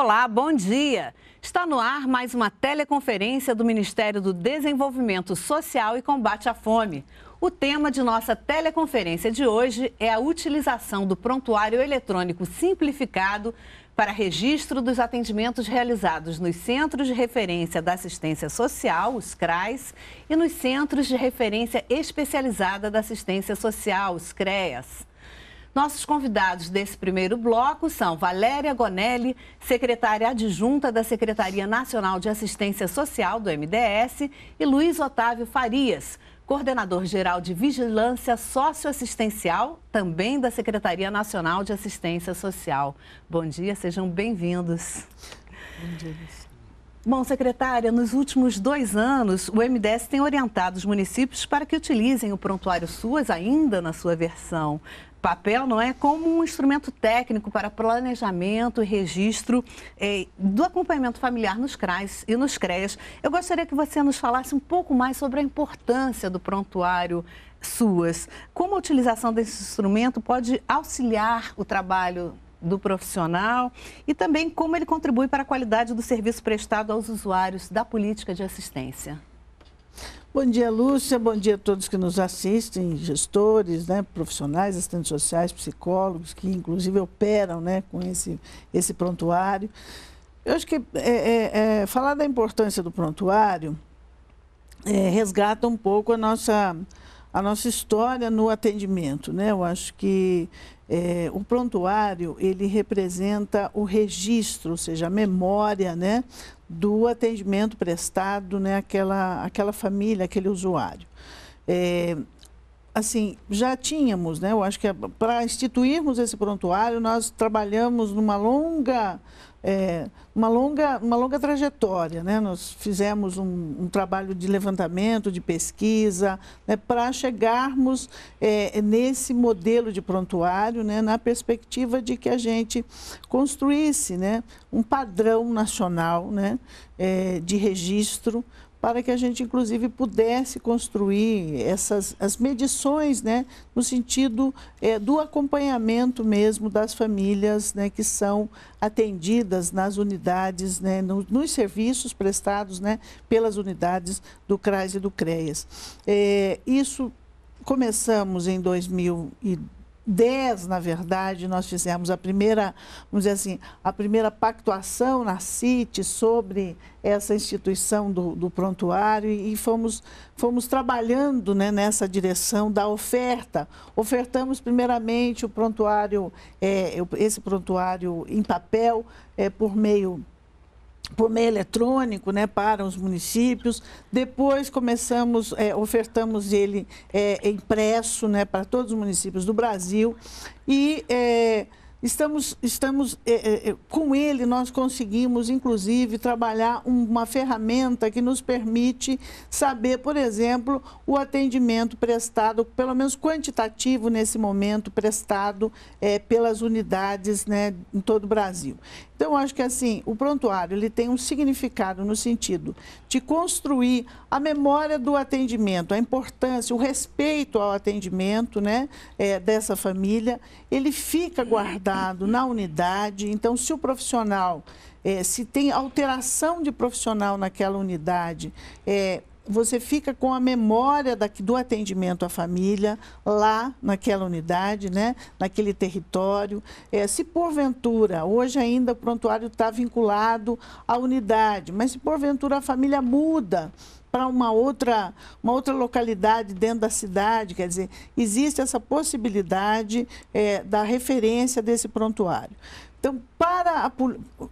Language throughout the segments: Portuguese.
Olá, bom dia. Está no ar mais uma teleconferência do Ministério do Desenvolvimento Social e Combate à Fome. O tema de nossa teleconferência de hoje é a utilização do prontuário eletrônico simplificado para registro dos atendimentos realizados nos Centros de Referência da Assistência Social, os CRAS, e nos Centros de Referência Especializada da Assistência Social, os CREAS. Nossos convidados desse primeiro bloco são Valéria Gonelli, secretária adjunta da Secretaria Nacional de Assistência Social do MDS, e Luiz Otávio Farias, coordenador-geral de Vigilância Socioassistencial, também da Secretaria Nacional de Assistência Social. Bom dia, sejam bem-vindos. Bom dia. Bom, secretária, nos últimos dois anos, o MDS tem orientado os municípios para que utilizem o prontuário SUAS ainda na sua versão papel, não é? Como um instrumento técnico para planejamento e registro eh, do acompanhamento familiar nos CRAs e nos CREAs. Eu gostaria que você nos falasse um pouco mais sobre a importância do prontuário SUAS. Como a utilização desse instrumento pode auxiliar o trabalho do profissional e também como ele contribui para a qualidade do serviço prestado aos usuários da política de assistência. Bom dia, Lúcia. Bom dia a todos que nos assistem, gestores, né, profissionais, assistentes sociais, psicólogos, que inclusive operam né, com esse, esse prontuário. Eu acho que é, é, é, falar da importância do prontuário é, resgata um pouco a nossa a nossa história no atendimento. Né? Eu acho que é, o prontuário ele representa o registro, ou seja, a memória né, do atendimento prestado né, àquela, família, aquele usuário. É, assim, já tínhamos, né, eu acho que é, para instituirmos esse prontuário, nós trabalhamos numa longa é, uma, longa, uma longa trajetória. Né? Nós fizemos um, um trabalho de levantamento, de pesquisa, né, para chegarmos é, nesse modelo de prontuário, né, na perspectiva de que a gente construísse né, um padrão nacional né, é, de registro para que a gente, inclusive, pudesse construir essas as medições, né, no sentido é, do acompanhamento mesmo das famílias né, que são atendidas nas unidades, né, no, nos serviços prestados né, pelas unidades do CRAS e do CREAS. É, isso começamos em 2012. 10, na verdade, nós fizemos a primeira, vamos dizer assim, a primeira pactuação na CIT sobre essa instituição do, do prontuário e fomos, fomos trabalhando né, nessa direção da oferta. Ofertamos primeiramente o prontuário, é, esse prontuário em papel é, por meio por meio eletrônico né, para os municípios. Depois começamos, é, ofertamos ele é, impresso né, para todos os municípios do Brasil. E é, estamos, estamos é, é, é, com ele nós conseguimos, inclusive, trabalhar uma ferramenta que nos permite saber, por exemplo, o atendimento prestado, pelo menos quantitativo nesse momento, prestado pelas unidades né, em todo o Brasil. Então, acho que assim, o prontuário ele tem um significado no sentido de construir a memória do atendimento, a importância, o respeito ao atendimento né, é, dessa família. Ele fica guardado na unidade. Então, se o profissional, é, se tem alteração de profissional naquela unidade, é, você fica com a memória da, do atendimento à família lá naquela unidade, né? naquele território. É, se porventura, hoje ainda o prontuário está vinculado à unidade, mas se porventura a família muda para uma outra, uma outra localidade dentro da cidade, quer dizer, existe essa possibilidade é, da referência desse prontuário. Então, para a,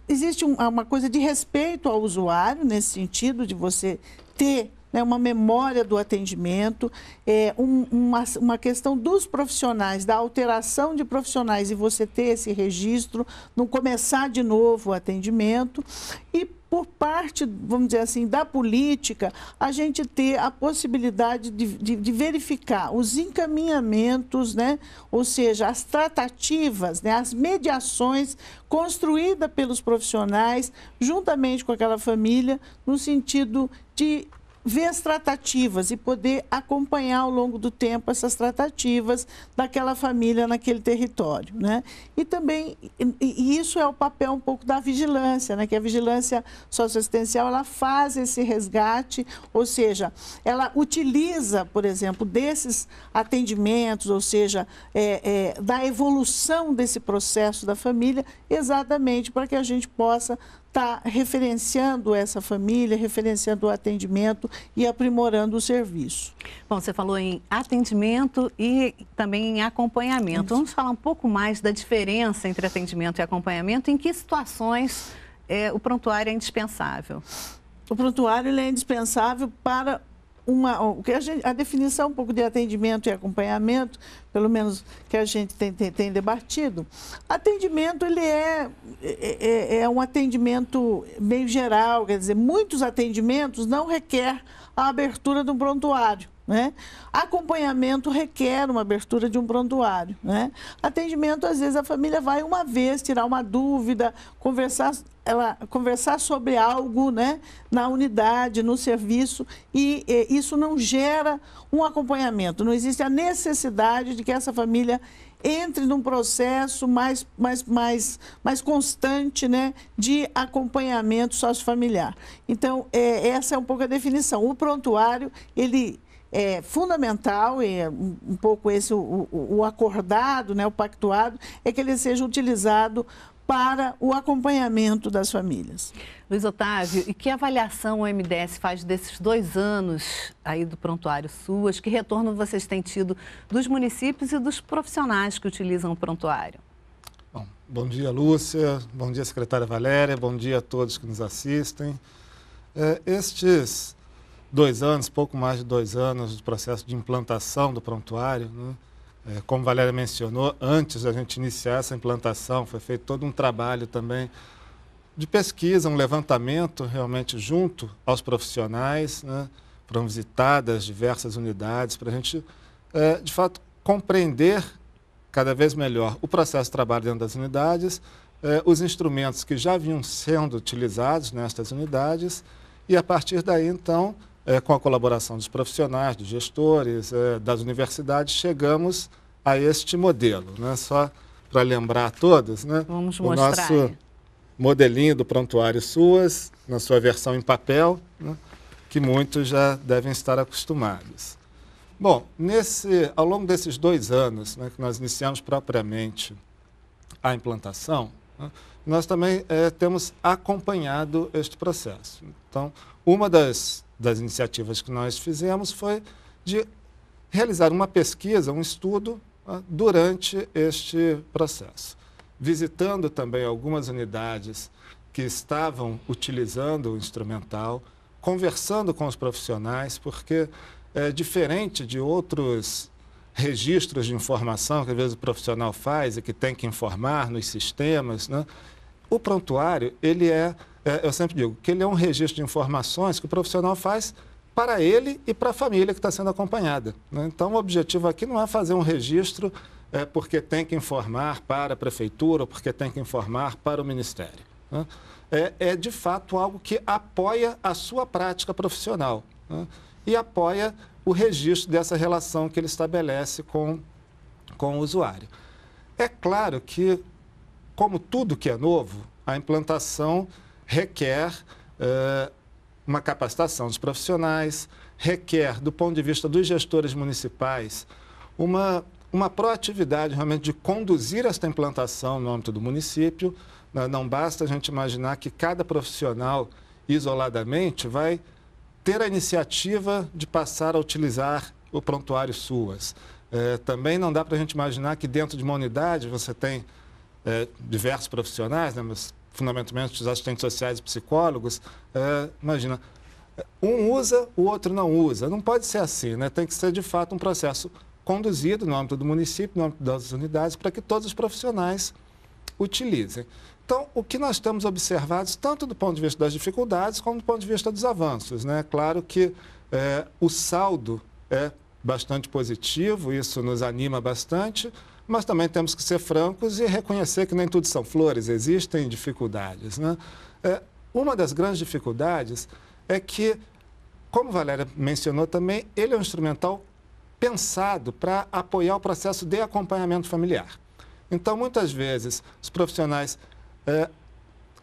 existe um, uma coisa de respeito ao usuário, nesse sentido de você ter né, uma memória do atendimento, é, um, uma, uma questão dos profissionais, da alteração de profissionais e você ter esse registro, não começar de novo o atendimento. E por parte, vamos dizer assim, da política, a gente ter a possibilidade de, de, de, verificar os encaminhamentos, né? ou seja, as tratativas, né? as mediações construídas pelos profissionais, juntamente com aquela família, no sentido de ver as tratativas e poder acompanhar ao longo do tempo essas tratativas daquela família naquele território, né? E também e isso é o papel um pouco da vigilância, né? Que a vigilância socioassistencial ela faz esse resgate, ou seja, ela utiliza, por exemplo, desses atendimentos, ou seja, é, é, da evolução desse processo da família, exatamente para que a gente possa está referenciando essa família, referenciando o atendimento e aprimorando o serviço. Bom, você falou em atendimento e também em acompanhamento. Isso. Vamos falar um pouco mais da diferença entre atendimento e acompanhamento, em que situações é, o prontuário é indispensável? O prontuário é indispensável para uma, a, gente, a, definição um pouco de atendimento e acompanhamento, pelo menos que a gente tem, tem, tem debatido, atendimento ele é, é, é, é um atendimento meio geral, quer dizer, muitos atendimentos não requer a abertura do prontuário. Né? Acompanhamento requer uma abertura de um prontuário. Né? Atendimento, às vezes, a família vai uma vez tirar uma dúvida, conversar, ela, conversar sobre algo né? na unidade, no serviço, e, e isso não gera um acompanhamento. Não existe a necessidade de que essa família entre num processo mais, mais, mais, mais constante né, de acompanhamento sociofamiliar. Então, é, essa é um pouco a definição. O prontuário, ele é fundamental, e é um pouco esse o, o, acordado, né, o pactuado, é que ele seja utilizado para o acompanhamento das famílias. Luiz Otávio, e que avaliação o MDS faz desses dois anos aí do prontuário suas? Que retorno vocês têm tido dos municípios e dos profissionais que utilizam o prontuário? Bom, bom dia, Lúcia. Bom dia, secretária Valéria. Bom dia a todos que nos assistem. É, estes dois anos, pouco mais de dois anos, do processo de implantação do prontuário. Né? É, como Valéria mencionou, antes da gente iniciar essa implantação, foi feito todo um trabalho também de pesquisa, um levantamento realmente junto aos profissionais, né? foram visitadas diversas unidades para a gente, é, de fato, compreender cada vez melhor o processo de trabalho dentro das unidades, eh, os instrumentos que já vinham sendo utilizados nestas unidades, e a partir daí, então, é, com a colaboração dos profissionais, dos gestores, é, das universidades, chegamos a este modelo. Né? Só para lembrar a todos, né? Vamos o mostrar. nosso modelinho do prontuário SUAS, na sua versão em papel, né? que muitos já devem estar acostumados. Bom, nesse, ao longo desses dois anos né, que nós iniciamos propriamente a implantação, né, nós também é, temos acompanhado este processo. Então, uma das das iniciativas que nós fizemos foi de realizar uma pesquisa, um estudo ah, durante este processo. Visitando também algumas unidades que estavam utilizando o instrumental, conversando com os profissionais, porque é diferente de outros registros de informação que às vezes o profissional faz e que tem que informar nos sistemas, né? o prontuário ele é é, eu sempre digo que ele é um registro de informações que o profissional faz para ele e para a família que está sendo acompanhada. Né? Então, o objetivo aqui não é fazer um registro é, porque tem que informar para a prefeitura, ou porque tem que informar para o ministério. Né? É, é, de fato algo que apoia a sua prática profissional né? e apoia o registro dessa relação que ele estabelece com, com o usuário. É claro que, como tudo que é novo, a implantação requer uh, uma capacitação dos profissionais, requer, do ponto de vista dos gestores municipais, uma, uma proatividade realmente de conduzir esta implantação no âmbito do município. Não basta a gente imaginar que cada profissional, isoladamente, vai ter a iniciativa de passar a utilizar o prontuário SUAS. É, também não dá para a gente imaginar que dentro de uma unidade você tem é, diversos profissionais, né, mas fundamentalmente os assistentes sociais e psicólogos, é, imagina, um usa, o outro não usa. Não pode ser assim, né? tem que ser de fato um processo conduzido no âmbito do município, no âmbito das unidades, para que todos os profissionais utilizem. Então, o que nós estamos observados, tanto do ponto de vista das dificuldades, como do ponto de vista dos avanços. Né? Claro que é, o saldo é bastante positivo, isso nos anima bastante, mas também temos que ser francos e reconhecer que nem tudo são flores, existem dificuldades. Né? É, uma das grandes dificuldades é que, como Valéria mencionou também, ele é um instrumental pensado para apoiar o processo de acompanhamento familiar. Então, muitas vezes, os profissionais é,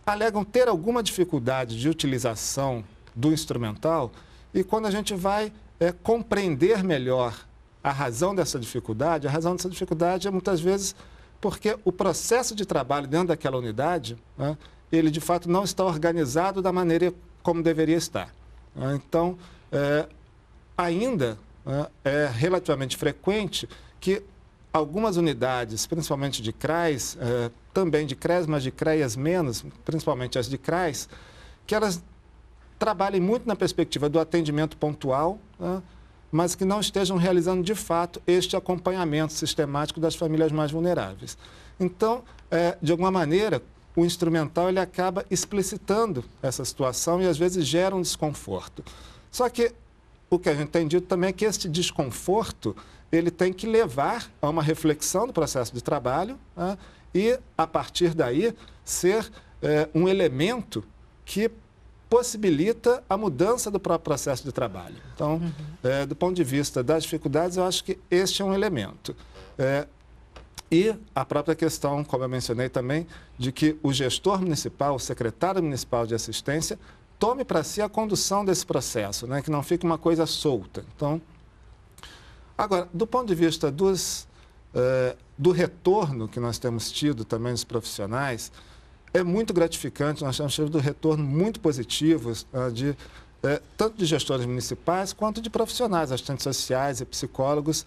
alegam ter alguma dificuldade de utilização do instrumental e, quando a gente vai é, compreender melhor a razão dessa dificuldade, a razão dessa dificuldade é muitas vezes porque o processo de trabalho dentro daquela unidade, né, ele de fato não está organizado da maneira como deveria estar. Né, então, é, ainda né, é relativamente frequente que algumas unidades, principalmente de CRAs, é, também de CREAS, mas de CREAS menos, principalmente as de CRAs, que elas trabalhem muito na perspectiva do atendimento pontual, né, mas que não estejam realizando de fato este acompanhamento sistemático das famílias mais vulneráveis. Então, é, de alguma maneira, o instrumental ele acaba explicitando essa situação e às vezes gera um desconforto. Só que o que a gente tem dito também é que este desconforto ele tem que levar a uma reflexão do processo de trabalho né? e, a partir daí, ser é, um elemento que possibilita a mudança do próprio processo de trabalho. Então, uhum. é, do ponto de vista das dificuldades, eu acho que este é um elemento. É, e a própria questão, como eu mencionei também, de que o gestor municipal, o secretário municipal de assistência, tome para si a condução desse processo, né? que não fique uma coisa solta. Então, agora, do ponto de vista dos, uh, do retorno que nós temos tido também dos profissionais, é muito gratificante, nós estamos tido retorno muito positivo ah, de, é, tanto de gestores municipais quanto de profissionais, assistentes sociais e psicólogos,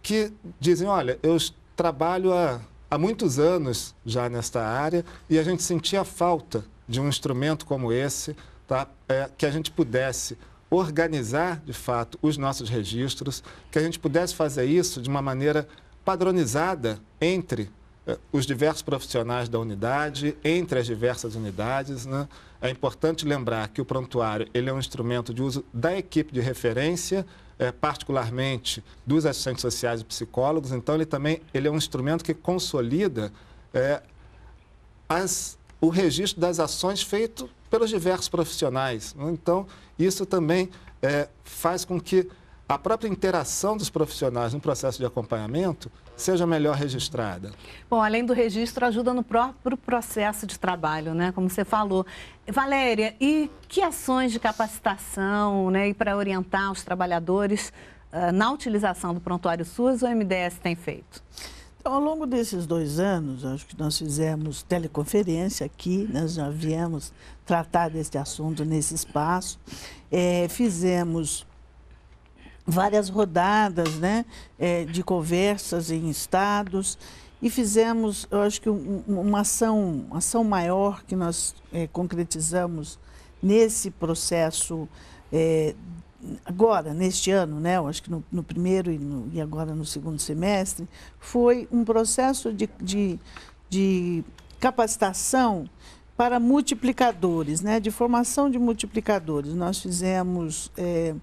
que dizem, olha, eu trabalho há, há muitos anos já nesta área e a gente sentia falta de um instrumento como esse, tá? É, que a gente pudesse organizar, de fato, os nossos registros, que a gente pudesse fazer isso de uma maneira padronizada entre os diversos profissionais da unidade, entre as diversas unidades. Né? É importante lembrar que o prontuário ele é um instrumento de uso da equipe de referência, é, particularmente dos assistentes sociais e psicólogos. Então, ele também ele é um instrumento que consolida é, as, o registro das ações feito pelos diversos profissionais. Né. Então, isso também é, faz com que a própria interação dos profissionais no processo de acompanhamento seja melhor registrada. Bom, além do registro, ajuda no próprio processo de trabalho, né? Como você falou. Valéria, e que ações de capacitação né, e para orientar os trabalhadores uh, na utilização do prontuário SUS o MDS tem feito? Então, ao longo desses dois anos, acho que nós fizemos teleconferência aqui, nós né? já viemos tratar deste assunto nesse espaço, é, fizemos várias rodadas né, é, de conversas em estados e fizemos, eu acho que um, uma ação, ação maior que nós é, concretizamos nesse processo é, agora, neste ano, né, eu acho que no, no primeiro e, no, e, agora no segundo semestre, foi um processo de, de, de capacitação para multiplicadores, né, de formação de multiplicadores. Nós fizemos é,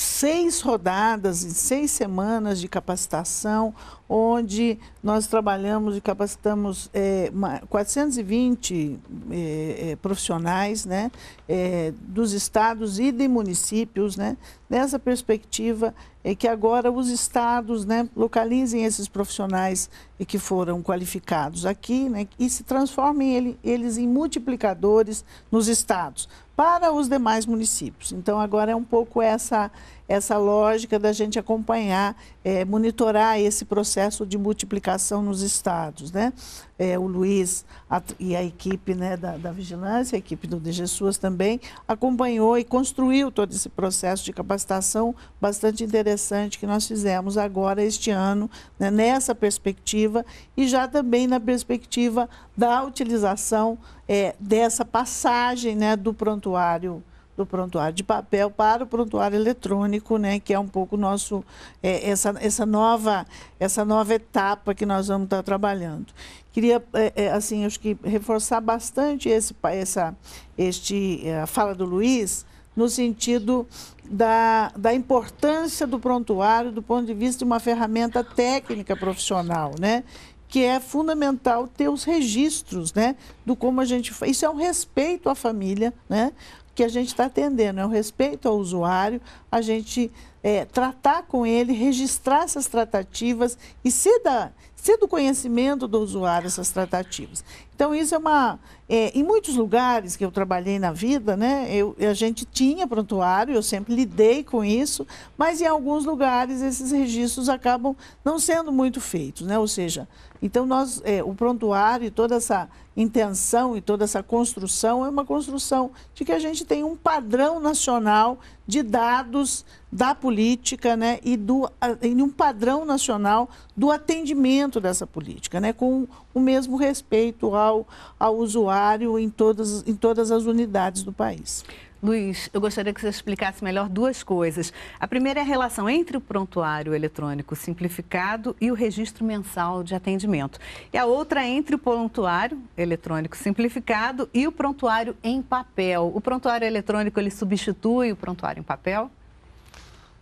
seis rodadas em seis semanas de capacitação, onde nós trabalhamos e capacitamos é, 420 é, é, profissionais né, é, dos estados e de municípios, né, nessa perspectiva é que agora os estados né, localizem esses profissionais que foram qualificados aqui né, e se transformem ele, eles em multiplicadores nos estados para os demais municípios. Então agora é um pouco essa essa lógica da gente acompanhar, é, monitorar esse processo de multiplicação nos estados. Né? É, o Luiz a, e a equipe né, da, da, vigilância, a equipe do DG SUAS também, acompanhou e construiu todo esse processo de capacitação bastante interessante que nós fizemos agora, este ano, né, nessa perspectiva e já também na perspectiva da utilização é, dessa passagem né, do prontuário do prontuário de papel para o prontuário eletrônico, né, que é um pouco nosso é, essa, essa nova essa nova etapa que nós vamos estar trabalhando. Queria é, é, assim, acho que reforçar bastante esse essa este é, a fala do Luiz no sentido da, da importância do prontuário do ponto de vista de uma ferramenta técnica profissional, né? que é fundamental ter os registros, né, do como a gente faz. Isso é um respeito à família, né? que a gente está atendendo, é o respeito ao usuário, a gente é, tratar com ele, registrar essas tratativas e ser, da, ser do conhecimento do usuário essas tratativas. Então, isso é uma. É, em muitos lugares que eu trabalhei na vida, né, eu, a gente tinha prontuário, eu sempre lidei com isso, mas em alguns lugares esses registros acabam não sendo muito feitos. Né? Ou seja, então nós, é, o prontuário e toda essa intenção e toda essa construção é uma construção de que a gente tem um padrão nacional de dados da política né, e, do, e um padrão nacional do atendimento dessa política, né, com o mesmo respeito ao, ao usuário em todas, em todas as unidades do país. Luiz, eu gostaria que você explicasse melhor duas coisas. A primeira é a relação entre o prontuário eletrônico simplificado e o registro mensal de atendimento. E a outra é entre o prontuário eletrônico simplificado e o prontuário em papel. O prontuário eletrônico ele substitui o prontuário em papel?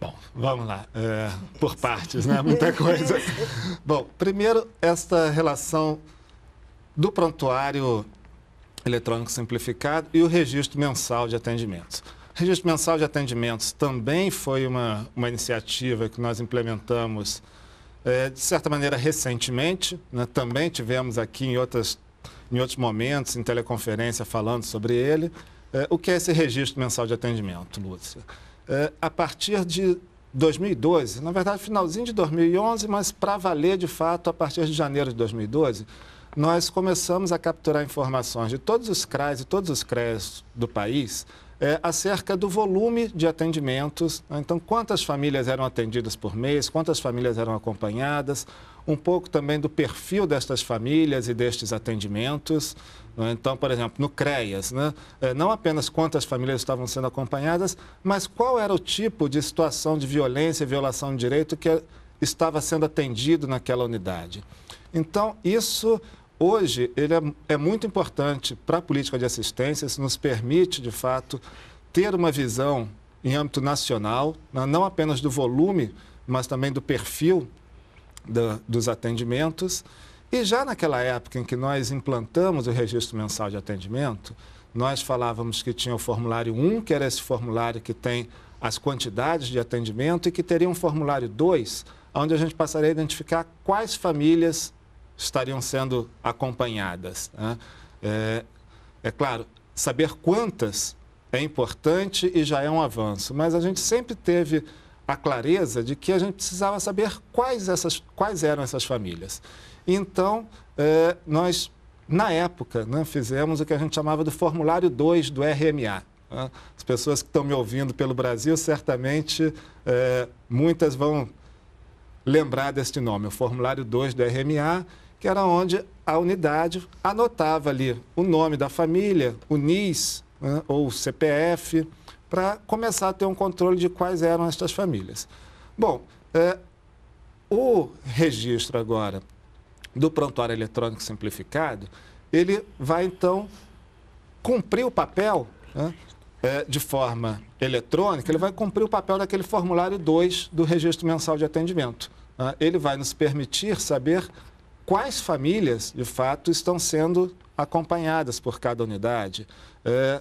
Bom, vamos lá, é, por partes, né? Muita coisa. Bom, primeiro, esta relação do prontuário eletrônico simplificado e o registro mensal de atendimentos. O registro mensal de atendimentos também foi uma, uma iniciativa que nós implementamos, é, de certa maneira, recentemente. Né? Também tivemos aqui em, outras, em outros momentos, em teleconferência, falando sobre ele. É, o que é esse registro mensal de atendimento, Lúcia? Eh, a partir de 2012, na verdade, finalzinho de 2011, mas para valer de fato a partir de janeiro de 2012, nós começamos a capturar informações de todos os CRAs e todos os CREs do país eh, acerca do volume de atendimentos. Né? Então, quantas famílias eram atendidas por mês, quantas famílias eram acompanhadas, um pouco também do perfil destas famílias e destes atendimentos. Né? Então, por exemplo, no CREAS, né? É, não apenas quantas famílias estavam sendo acompanhadas, mas qual era o tipo de situação de violência e violação de direito que estava sendo atendido naquela unidade. Então, isso hoje ele é, é muito importante para a política de assistência, isso nos permite, de fato, ter uma visão em âmbito nacional, né? não apenas do volume, mas também do perfil do, dos atendimentos. E já naquela época em que nós implantamos o registro mensal de atendimento, nós falávamos que tinha o formulário 1, que era esse formulário que tem as quantidades de atendimento, e que teria um formulário 2, onde a gente passaria a identificar quais famílias estariam sendo acompanhadas. Né? É, é claro, saber quantas é importante e já é um avanço, mas a gente sempre teve a clareza de que a gente precisava saber quais, essas, quais eram essas famílias. Então, é, nós, na época, né, fizemos o que a gente chamava de formulário 2 do RMA. Né? As pessoas que estão me ouvindo pelo Brasil, certamente, é, muitas vão lembrar deste nome, o formulário 2 do RMA, que era onde a unidade anotava ali o nome da família, o NIS né, ou o CPF, para começar a ter um controle de quais eram estas famílias. Bom, é, o registro agora do prontuário eletrônico simplificado, ele vai então cumprir o papel né, é, de forma eletrônica, ele vai cumprir o papel daquele formulário 2 do registro mensal de atendimento. Né? Ele vai nos permitir saber quais famílias, de fato, estão sendo acompanhadas por cada unidade. É,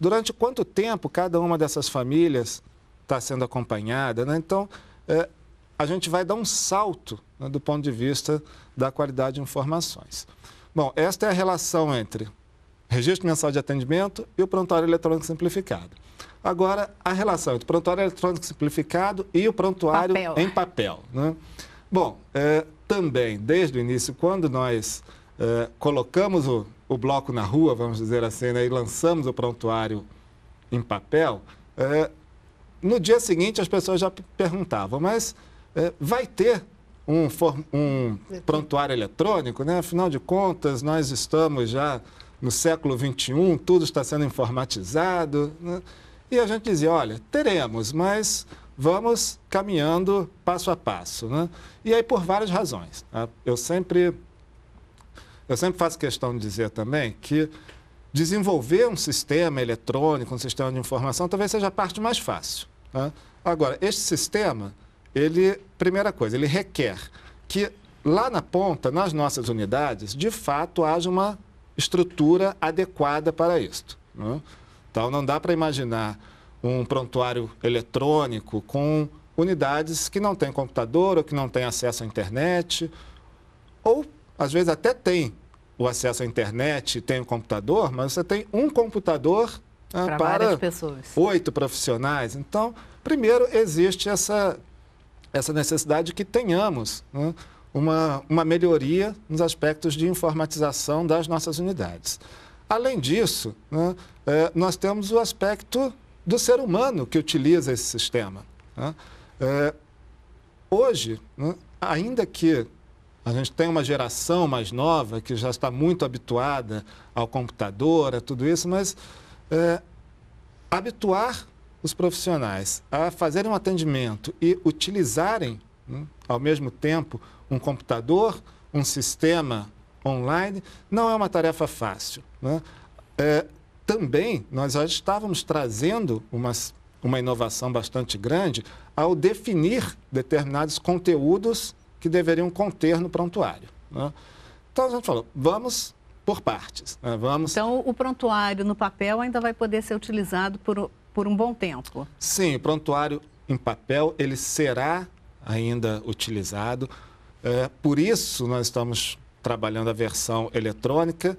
durante quanto tempo cada uma dessas famílias está sendo acompanhada. Né? Então, é, a gente vai dar um salto né, do ponto de vista da qualidade de informações. Bom, esta é a relação entre registro mensal de atendimento e o prontuário eletrônico simplificado. Agora, a relação entre o prontuário eletrônico simplificado e o prontuário papel. em papel. Né? Bom, é, também, desde o início, quando nós é, colocamos o o bloco na rua, vamos dizer assim, né, e lançamos o prontuário em papel, é, no dia seguinte as pessoas já perguntavam, mas é, vai ter um, um, prontuário eletrônico, né? Afinal de contas, nós estamos já no século XXI, tudo está sendo informatizado. Né? E a gente dizia, olha, teremos, mas vamos caminhando passo a passo. Né? E aí por várias razões. Tá? Eu sempre eu sempre faço questão de dizer também que desenvolver um sistema eletrônico, um sistema de informação, talvez seja a parte mais fácil. Né? Agora, este sistema, ele, primeira coisa, ele requer que lá na ponta, nas nossas unidades, de fato haja uma estrutura adequada para isto. Né? Então, não dá para imaginar um prontuário eletrônico com unidades que não têm computador ou que não têm acesso à internet, ou às vezes até tem o acesso à internet, tem o um computador, mas você tem um computador né, para oito profissionais. Então, primeiro, existe essa, essa necessidade que tenhamos né, uma, uma melhoria nos aspectos de informatização das nossas unidades. Além disso, né, é, nós temos o aspecto do ser humano que utiliza esse sistema. Né. É, hoje, né, ainda que a gente tem uma geração mais nova que já está muito habituada ao computador, a tudo isso, mas é, habituar os profissionais a fazerem um atendimento e utilizarem, né, ao mesmo tempo, um computador, um sistema online, não é uma tarefa fácil. Né? É, também nós já estávamos trazendo uma, uma inovação bastante grande ao definir determinados conteúdos que deveriam conter no prontuário. Né? Então a gente falou, vamos por partes. Né? Vamos... Então o prontuário no papel ainda vai poder ser utilizado por, por um bom tempo? Sim, o prontuário em papel ele será ainda utilizado. É, por isso nós estamos trabalhando a versão eletrônica,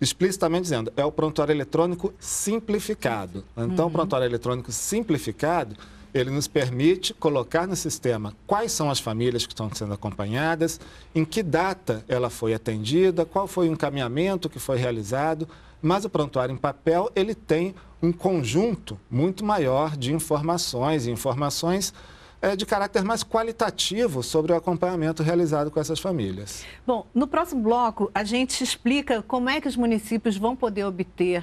explicitamente dizendo, é o prontuário eletrônico simplificado. Então, uhum. o prontuário eletrônico simplificado ele nos permite colocar no sistema quais são as famílias que estão sendo acompanhadas, em que data ela foi atendida, qual foi o encaminhamento que foi realizado, mas o prontuário em papel ele tem um conjunto muito maior de informações, informações é, de caráter mais qualitativo sobre o acompanhamento realizado com essas famílias. Bom, no próximo bloco a gente explica como é que os municípios vão poder obter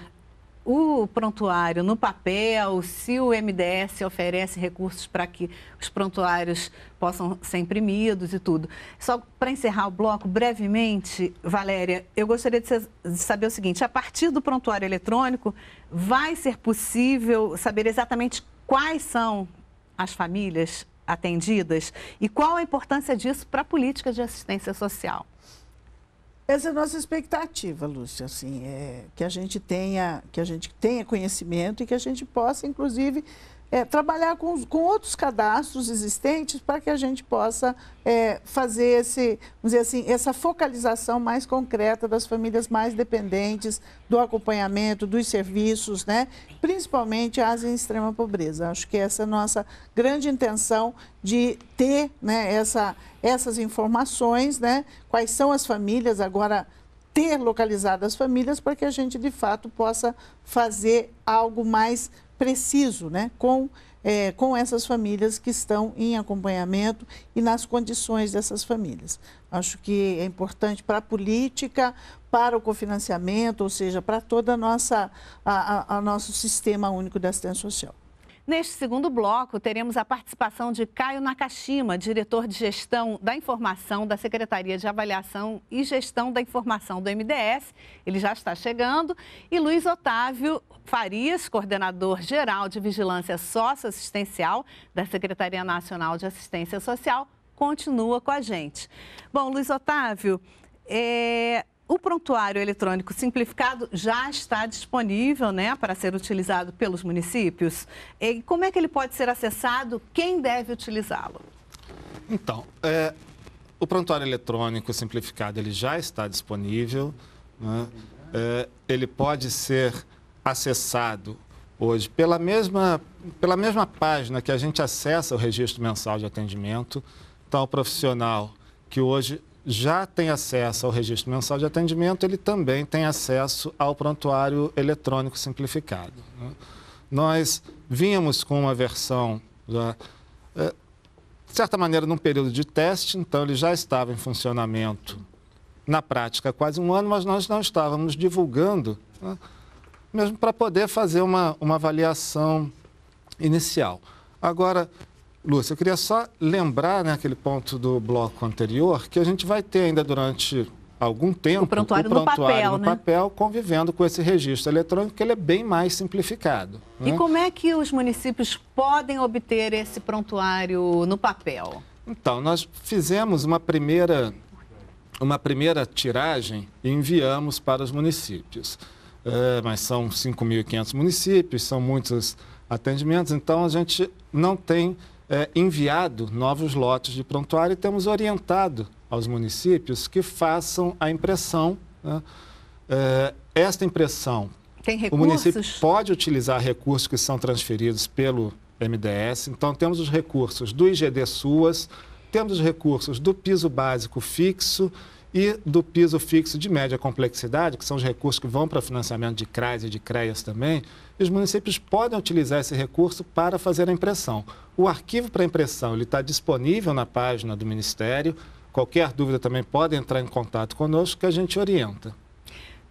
o prontuário no papel, se o MDS oferece recursos para que os prontuários possam ser imprimidos e tudo. Só para encerrar o bloco, brevemente, Valéria, eu gostaria de saber o seguinte: a partir do prontuário eletrônico, vai ser possível saber exatamente quais são as famílias atendidas e qual a importância disso para a política de assistência social? Essa é a nossa expectativa, Lúcia, assim, é que a gente tenha, que a gente tenha conhecimento e que a gente possa, inclusive, é, trabalhar com, com outros cadastros existentes para que a gente possa é, fazer esse, vamos dizer assim, essa focalização mais concreta das famílias mais dependentes, do acompanhamento, dos serviços, né? principalmente as em extrema pobreza. Acho que essa é a nossa grande intenção de ter né, essa, essas informações, né? quais são as famílias agora ter localizado as famílias para que a gente, de fato, possa fazer algo mais preciso né, com, é, com essas famílias que estão em acompanhamento e nas condições dessas famílias. Acho que é importante para a política, para o cofinanciamento, ou seja, para todo a nossa, a, a, a nosso sistema único de assistência social. Neste segundo bloco, teremos a participação de Caio Nakashima, diretor de Gestão da Informação da Secretaria de Avaliação e Gestão da Informação do MDS. Ele já está chegando. E Luiz Otávio Farias, coordenador geral de Vigilância Socioassistencial da Secretaria Nacional de Assistência Social, continua com a gente. Bom, Luiz Otávio, é, o prontuário eletrônico simplificado já está disponível né, para ser utilizado pelos municípios. E como é que ele pode ser acessado? Quem deve utilizá-lo? Então, é, o prontuário eletrônico simplificado ele já está disponível. Né? É, ele pode ser acessado hoje pela mesma, pela mesma página que a gente acessa o registro mensal de atendimento. Então, o profissional que hoje já tem acesso ao registro mensal de atendimento, ele também tem acesso ao prontuário eletrônico simplificado. Né? Nós vínhamos com uma versão, já, é, de certa maneira, num período de teste, então ele já estava em funcionamento na prática há quase um ano, mas nós não estávamos divulgando, né, mesmo para poder fazer uma, uma avaliação inicial. Agora, Lúcia, eu queria só lembrar naquele né, ponto do bloco anterior que a gente vai ter ainda durante algum tempo o prontuário, o prontuário no, papel, no né? papel, convivendo com esse registro eletrônico, que ele é bem mais simplificado. Né? E né? como é que os municípios podem obter esse prontuário no papel? Então, nós fizemos uma primeira, uma primeira tiragem e enviamos para os municípios. É, mas são 5.500 municípios, são muitos atendimentos, então a gente não tem é, enviado novos lotes de prontuário e temos orientado aos municípios que façam a impressão. Né? É, esta impressão, Tem recursos? o município pode utilizar recursos que são transferidos pelo MDS. Então, temos os recursos do IGD SUAS, temos os recursos do piso básico fixo e do piso fixo de média complexidade, que são os recursos que vão para financiamento de CRAs e de CREAS também. E os municípios podem utilizar esse recurso para fazer a impressão. O arquivo para impressão ele está disponível na página do Ministério. Qualquer dúvida também pode entrar em contato conosco que a gente orienta.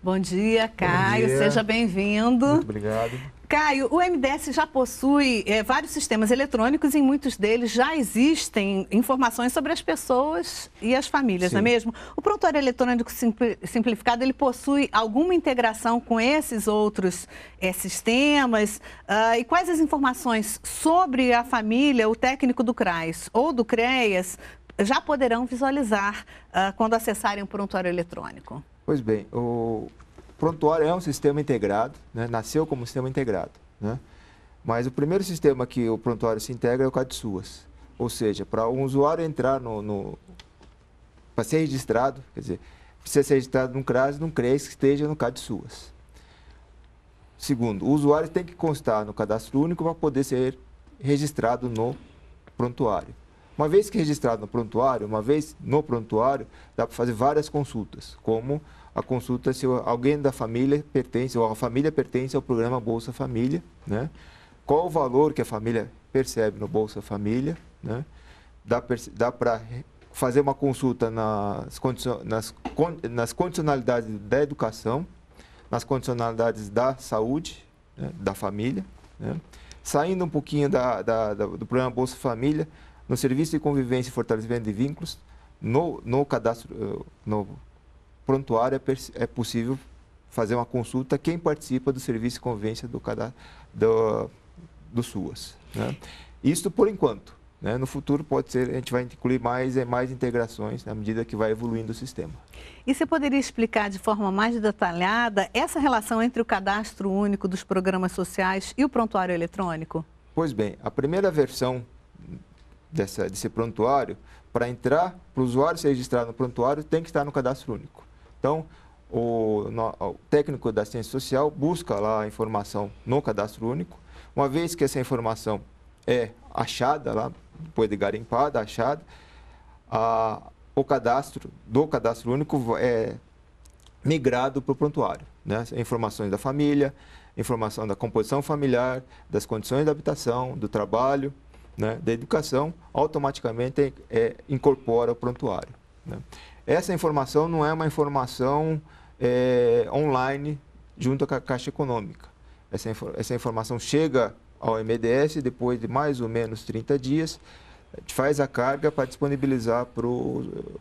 Bom dia, Caio. Bom dia. Seja bem-vindo. Muito obrigado. Caio, o MDS já possui é, vários sistemas eletrônicos e em muitos deles já existem informações sobre as pessoas e as famílias, Sim. não é mesmo? O prontuário eletrônico simplificado, ele possui alguma integração com esses outros é, sistemas? Uh, e quais as informações sobre a família o técnico do CRAS ou do CREAS já poderão visualizar uh, quando acessarem o prontuário eletrônico? Pois bem, o prontuário é um sistema integrado, né? nasceu como sistema integrado. Né? Mas o primeiro sistema que o prontuário se integra é o CADSUAS. Ou seja, para um usuário entrar no. no para ser registrado, quer dizer, precisa ser registrado num CRAS, num CRES que esteja no CADSUAS. Segundo, o usuário tem que constar no cadastro único para poder ser registrado no prontuário. Uma vez que registrado no prontuário, uma vez no prontuário, dá para fazer várias consultas, como a consulta se alguém da família pertence, ou a família pertence ao programa Bolsa Família, né? Qual o valor que a família percebe no Bolsa Família, né? Dá, dá para fazer uma consulta nas, nas, nas condicionalidades da educação, nas condicionalidades da saúde, né? da família, né? Saindo um pouquinho da, da, da, do programa Bolsa Família, no Serviço de Convivência e Fortalecimento de Vínculos, no, no cadastro, eh, novo prontuário é, é possível fazer uma consulta quem participa do serviço de convivência do, do, do SUAS. Né? Isso por enquanto. Né? No futuro pode ser, a gente vai incluir mais e mais integrações na medida que vai evoluindo o sistema. E você poderia explicar de forma mais detalhada essa relação entre o cadastro único dos programas sociais e o prontuário eletrônico? Pois bem, a primeira versão dessa, desse prontuário, para entrar, para o usuário se registrar no prontuário, tem que estar no cadastro único. Então, o, o técnico da ciência social busca lá a informação no cadastro único. Uma vez que essa informação é achada lá, depois de garimpada, achada, a, o cadastro do cadastro único é migrado para o prontuário. Né? Informações da família, informação da composição familiar, das condições da habitação, do trabalho, né? da educação, automaticamente é, incorpora o prontuário. Né? Essa informação não é uma informação é, online junto com a Caixa Econômica. Essa, essa informação chega ao MDS depois de mais ou menos 30 dias, faz a carga para disponibilizar para o eh,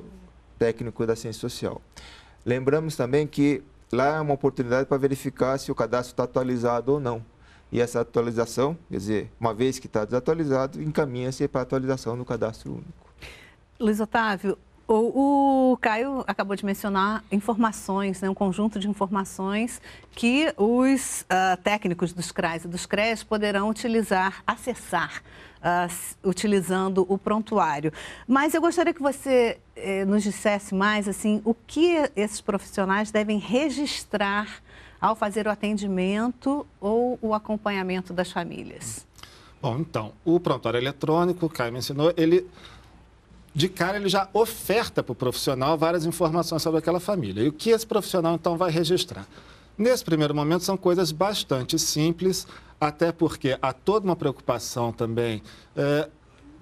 técnico da ciência social. Lembramos também que lá é uma oportunidade para verificar se o cadastro está atualizado ou não. E essa atualização, quer dizer, uma vez que está desatualizado, encaminha-se para a atualização do cadastro único. Luiz Otávio, o, o, Caio acabou de mencionar informações, né, um conjunto de informações que os uh, técnicos dos CRAS e dos CREs poderão utilizar, acessar, uh, utilizando o prontuário. Mas eu gostaria que você eh, nos dissesse mais assim, o que esses profissionais devem registrar ao fazer o atendimento ou o acompanhamento das famílias. Bom, então, o prontuário eletrônico, o Caio mencionou, ele de cara ele já oferta para o profissional várias informações sobre aquela família. E o que esse profissional então vai registrar? Nesse primeiro momento são coisas bastante simples, até porque há toda uma preocupação também é,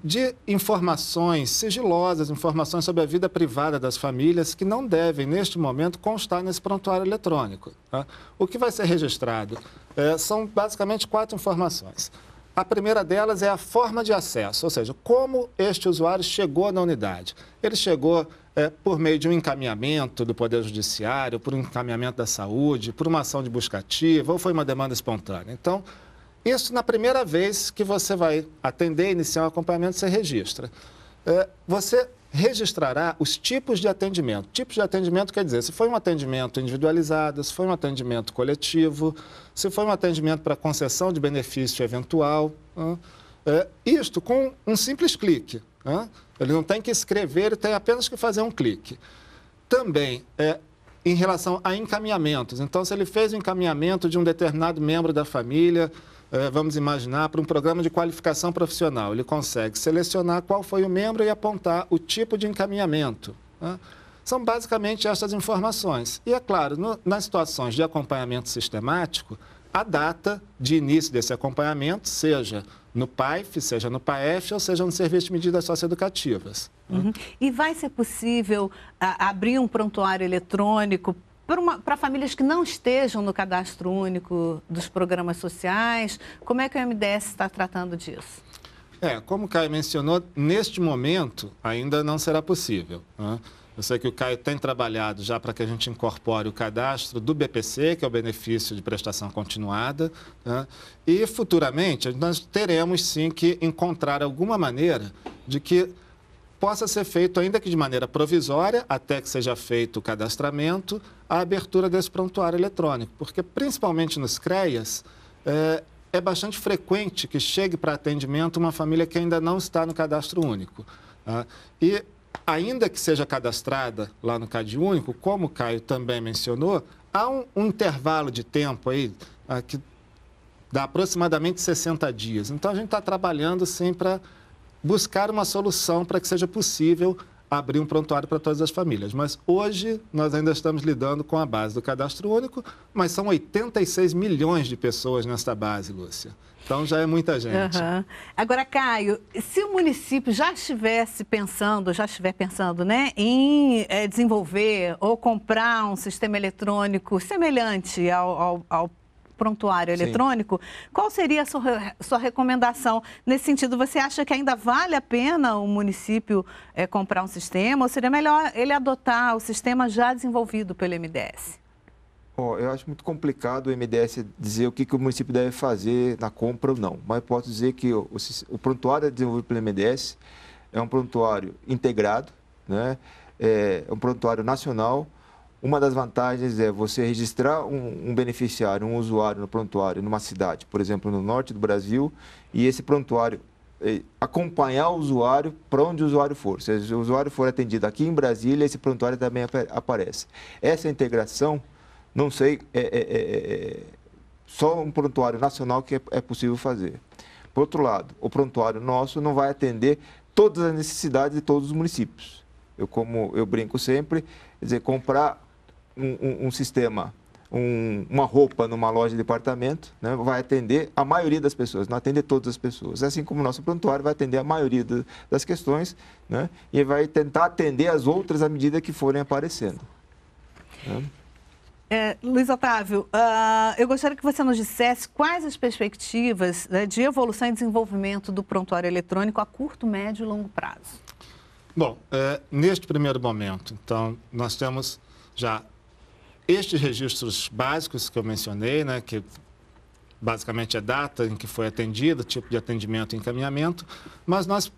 de informações sigilosas, informações sobre a vida privada das famílias que não devem, neste momento, constar nesse prontuário eletrônico. Tá? O que vai ser registrado é, são basicamente quatro informações a primeira delas é a forma de acesso, ou seja, como este usuário chegou na unidade. Ele chegou é, por meio de um encaminhamento do Poder Judiciário, por um encaminhamento da saúde, por uma ação de busca ativa ou foi uma demanda espontânea. Então, isso na primeira vez que você vai atender, iniciar um acompanhamento, você registra. É, você registrará os tipos de atendimento. Tipos de atendimento quer dizer se foi um atendimento individualizado, se foi um atendimento coletivo, se foi um atendimento para concessão de benefício eventual. Né? É, isto com um simples clique. Né? Ele não tem que escrever, ele tem apenas que fazer um clique. Também é, em relação a encaminhamentos. Então, se ele fez o encaminhamento de um determinado membro da família eh, vamos imaginar, para um programa de qualificação profissional. Ele consegue selecionar qual foi o membro e apontar o tipo de encaminhamento. Né? São basicamente estas informações. E, é claro, no, nas situações de acompanhamento sistemático, a data de início desse acompanhamento, seja no PAIF, seja no PAEF, ou seja no Serviço de Medidas Socioeducativas. Né? Uhum. E vai ser possível a, ah, abrir um prontuário eletrônico para famílias que não estejam no cadastro único dos programas sociais, como é que o MDS está tratando disso? É, como o Caio mencionou, neste momento ainda não será possível. Né? Eu sei que o Caio tem trabalhado já para que a gente incorpore o cadastro do BPC, que é o benefício de prestação continuada, né? e futuramente nós teremos sim que encontrar alguma maneira de que possa ser feito, ainda que de maneira provisória, até que seja feito o cadastramento, a abertura desse prontuário eletrônico. Porque, principalmente nos CREAS, é, é bastante frequente que chegue para atendimento uma família que ainda não está no cadastro único. Tá? E, ainda que seja cadastrada lá no CAD único, como o Caio também mencionou, há um, um intervalo de tempo aí a, ah, que dá aproximadamente 60 dias. Então, a gente está trabalhando, sim, para buscar uma solução para que seja possível abrir um prontuário para todas as famílias. Mas hoje nós ainda estamos lidando com a base do cadastro único, mas são 86 milhões de pessoas nesta base, Lúcia. Então já é muita gente. Uhum. Agora, Caio, se o município já estivesse pensando, já estiver pensando, né, em é, desenvolver ou comprar um sistema eletrônico semelhante ao, ao, ao prontuário eletrônico. Sim. Qual seria a sua, sua, recomendação nesse sentido? Você acha que ainda vale a pena o município é, comprar um sistema ou seria melhor ele adotar o sistema já desenvolvido pelo MDS? Bom, eu acho muito complicado o MDS dizer o que, que o município deve fazer na compra ou não, mas posso dizer que o, o, o prontuário é desenvolvido pelo MDS é um prontuário integrado, né? é, é um prontuário nacional, uma das vantagens é você registrar um, um, beneficiário, um usuário no prontuário numa cidade, por exemplo, no norte do Brasil, e esse prontuário é, acompanhar o usuário para onde o usuário for. Se o usuário for atendido aqui em Brasília, esse prontuário também ap aparece. Essa integração, não sei, é, é, é, é só um prontuário nacional que é, é possível fazer. Por outro lado, o prontuário nosso não vai atender todas as necessidades de todos os municípios. Eu, como eu brinco sempre, quer dizer, comprar um, um, sistema, um, uma roupa numa loja de departamento, né, vai atender a maioria das pessoas, não atender todas as pessoas. Assim como o nosso prontuário vai atender a maioria do, das questões né, e vai tentar atender as outras à medida que forem aparecendo. Né? É, Luiz Otávio, uh, eu gostaria que você nos dissesse quais as perspectivas né, de evolução e desenvolvimento do prontuário eletrônico a curto, médio e longo prazo. Bom, é, neste primeiro momento, então, nós temos já estes registros básicos que eu mencionei, né, que basicamente é data em que foi atendida, tipo de atendimento e encaminhamento, mas nós,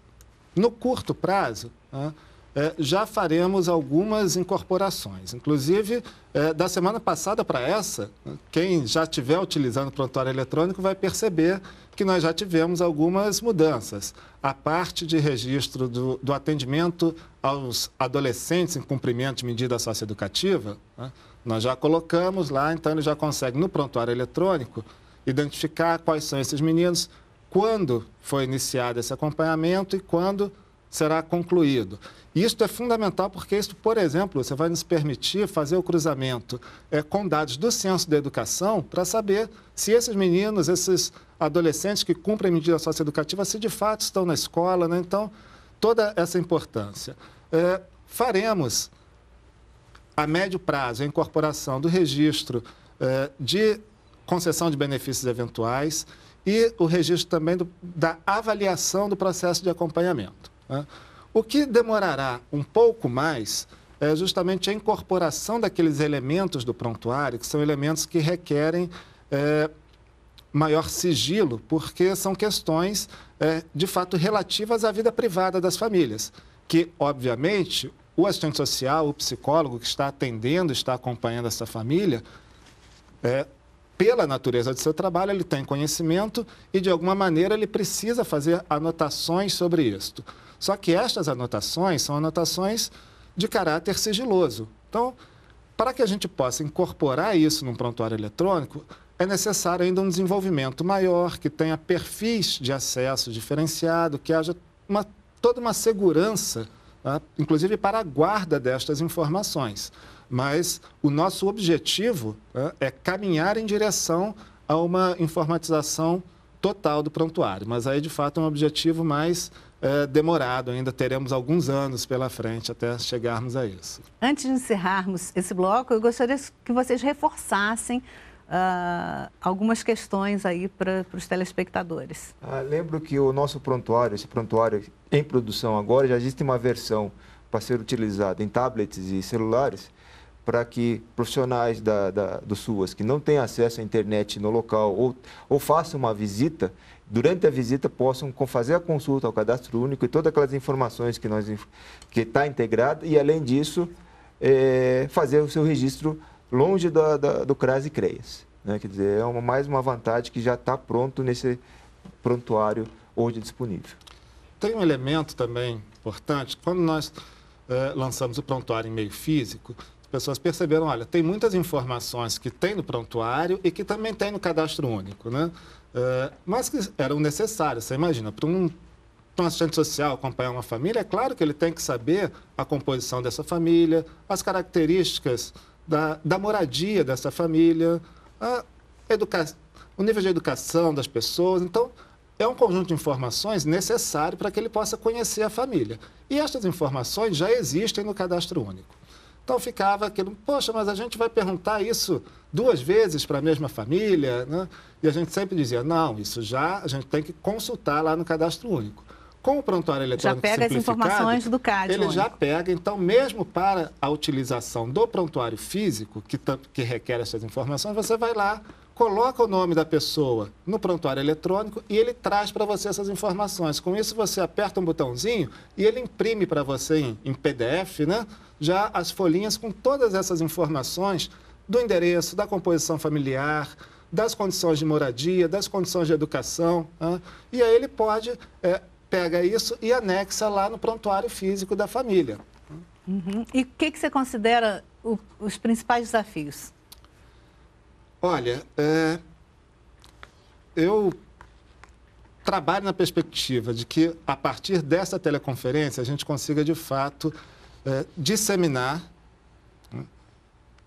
no curto prazo, né, é, já faremos algumas incorporações. Inclusive, é, da semana passada para essa, né, quem já estiver utilizando o prontuário eletrônico vai perceber que nós já tivemos algumas mudanças. A parte de registro do, do atendimento aos adolescentes em cumprimento de medida socioeducativa, né, nós já colocamos lá, então ele já consegue no prontuário eletrônico identificar quais são esses meninos, quando foi iniciado esse acompanhamento e quando será concluído. Isto é fundamental porque isso, por exemplo, você vai nos permitir fazer o cruzamento é, com dados do Censo da Educação para saber se esses meninos, esses adolescentes que cumprem medida socioeducativa, se de fato estão na escola, né? Então, toda essa importância. É, faremos a médio prazo, a incorporação do registro eh, de concessão de benefícios eventuais e o registro também do, da avaliação do processo de acompanhamento. Né? O que demorará um pouco mais é justamente a incorporação daqueles elementos do prontuário, que são elementos que requerem é, maior sigilo, porque são questões é, de fato relativas à vida privada das famílias, que, obviamente, o assistente social, o psicólogo que está atendendo, está acompanhando essa família, é, pela natureza do seu trabalho, ele tem conhecimento e, de alguma maneira, ele precisa fazer anotações sobre isto. Só que estas anotações são anotações de caráter sigiloso. Então, para que a gente possa incorporar isso num prontuário eletrônico, é necessário ainda um desenvolvimento maior, que tenha perfis de acesso diferenciado, que haja uma, toda uma segurança ah, inclusive para a guarda destas informações. Mas o nosso objetivo né, é caminhar em direção a uma informatização total do prontuário. Mas aí, de fato, é um objetivo mais é, demorado, ainda teremos alguns anos pela frente até chegarmos a isso. Antes de encerrarmos esse bloco, eu gostaria que vocês reforçassem uh, algumas questões aí para os telespectadores. Ah, lembro que o nosso prontuário, esse prontuário em produção agora, já existe uma versão para ser utilizada em tablets e celulares para que profissionais da, da, do SUAS que não têm acesso à internet no local ou, ou façam uma visita, durante a visita possam fazer a consulta ao cadastro único e todas aquelas informações que está que tá integrada e, além disso, é, fazer o seu registro longe da, da, do CRAS e CREAS. Né? Quer dizer, é uma, mais uma vantagem que já está pronto nesse prontuário hoje disponível. Tem um elemento também importante, quando nós eh, lançamos o prontuário em meio físico, as pessoas perceberam, olha, tem muitas informações que tem no prontuário e que também tem no cadastro único, né? Eh, mas que eram necessárias, você imagina, para um, um assistente social acompanhar uma família, é claro que ele tem que saber a composição dessa família, as características da, da moradia dessa família, a o nível de educação das pessoas, então é um conjunto de informações necessário para que ele possa conhecer a família. E estas informações já existem no cadastro único. Então ficava aquele poxa, mas a gente vai perguntar isso duas vezes para a mesma família, né? E a gente sempre dizia, não, isso já a gente tem que consultar lá no cadastro único. Com o prontuário eletrônico já pega as informações do CAD. Ele único. já pega, então mesmo para a utilização do prontuário físico, que, que requer essas informações, você vai lá coloca o nome da pessoa no prontuário eletrônico e ele traz para você essas informações. Com isso, você aperta um botãozinho e ele imprime para você em, em PDF, né? Já as folhinhas com todas essas informações do endereço, da composição familiar, das condições de moradia, das condições de educação. Né? E aí ele pode, é, pega isso e anexa lá no prontuário físico da família. Uhum. E o que, que você considera o, os principais desafios? Olha, é, eu trabalho na perspectiva de que, a partir dessa teleconferência, a gente consiga, de fato, é, disseminar né,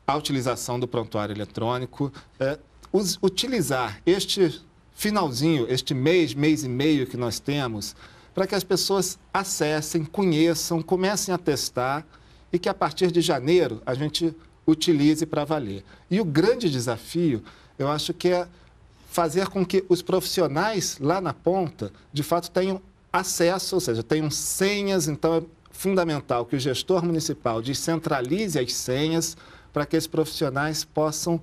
a utilização do prontuário eletrônico, é, us, utilizar este finalzinho, este mês, mês e meio que nós temos, para que as pessoas acessem, conheçam, comecem a testar e que, a partir de janeiro, a gente utilize para valer. E o grande desafio, eu acho que é fazer com que os profissionais lá na ponta, de fato, tenham acesso, ou seja, tenham senhas. Então, é fundamental que o gestor municipal descentralize as senhas para que esses profissionais possam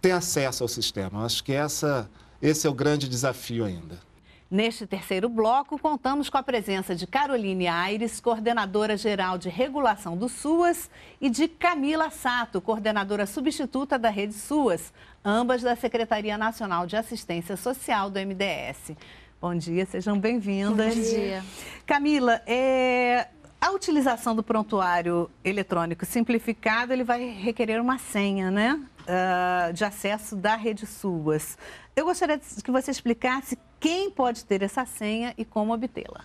ter acesso ao sistema. Eu acho que essa, esse é o grande desafio ainda. Neste terceiro bloco, contamos com a presença de Caroline Aires, coordenadora geral de regulação do SUAS, e de Camila Sato, coordenadora substituta da rede SUAS, ambas da Secretaria Nacional de Assistência Social do MDS. Bom dia, sejam bem-vindas. Bom dia. Camila, é, a utilização do prontuário eletrônico simplificado, ele vai requerer uma senha, né? Uh, de acesso da rede SUAS. Eu gostaria que você explicasse quem pode ter essa senha e como obtê-la.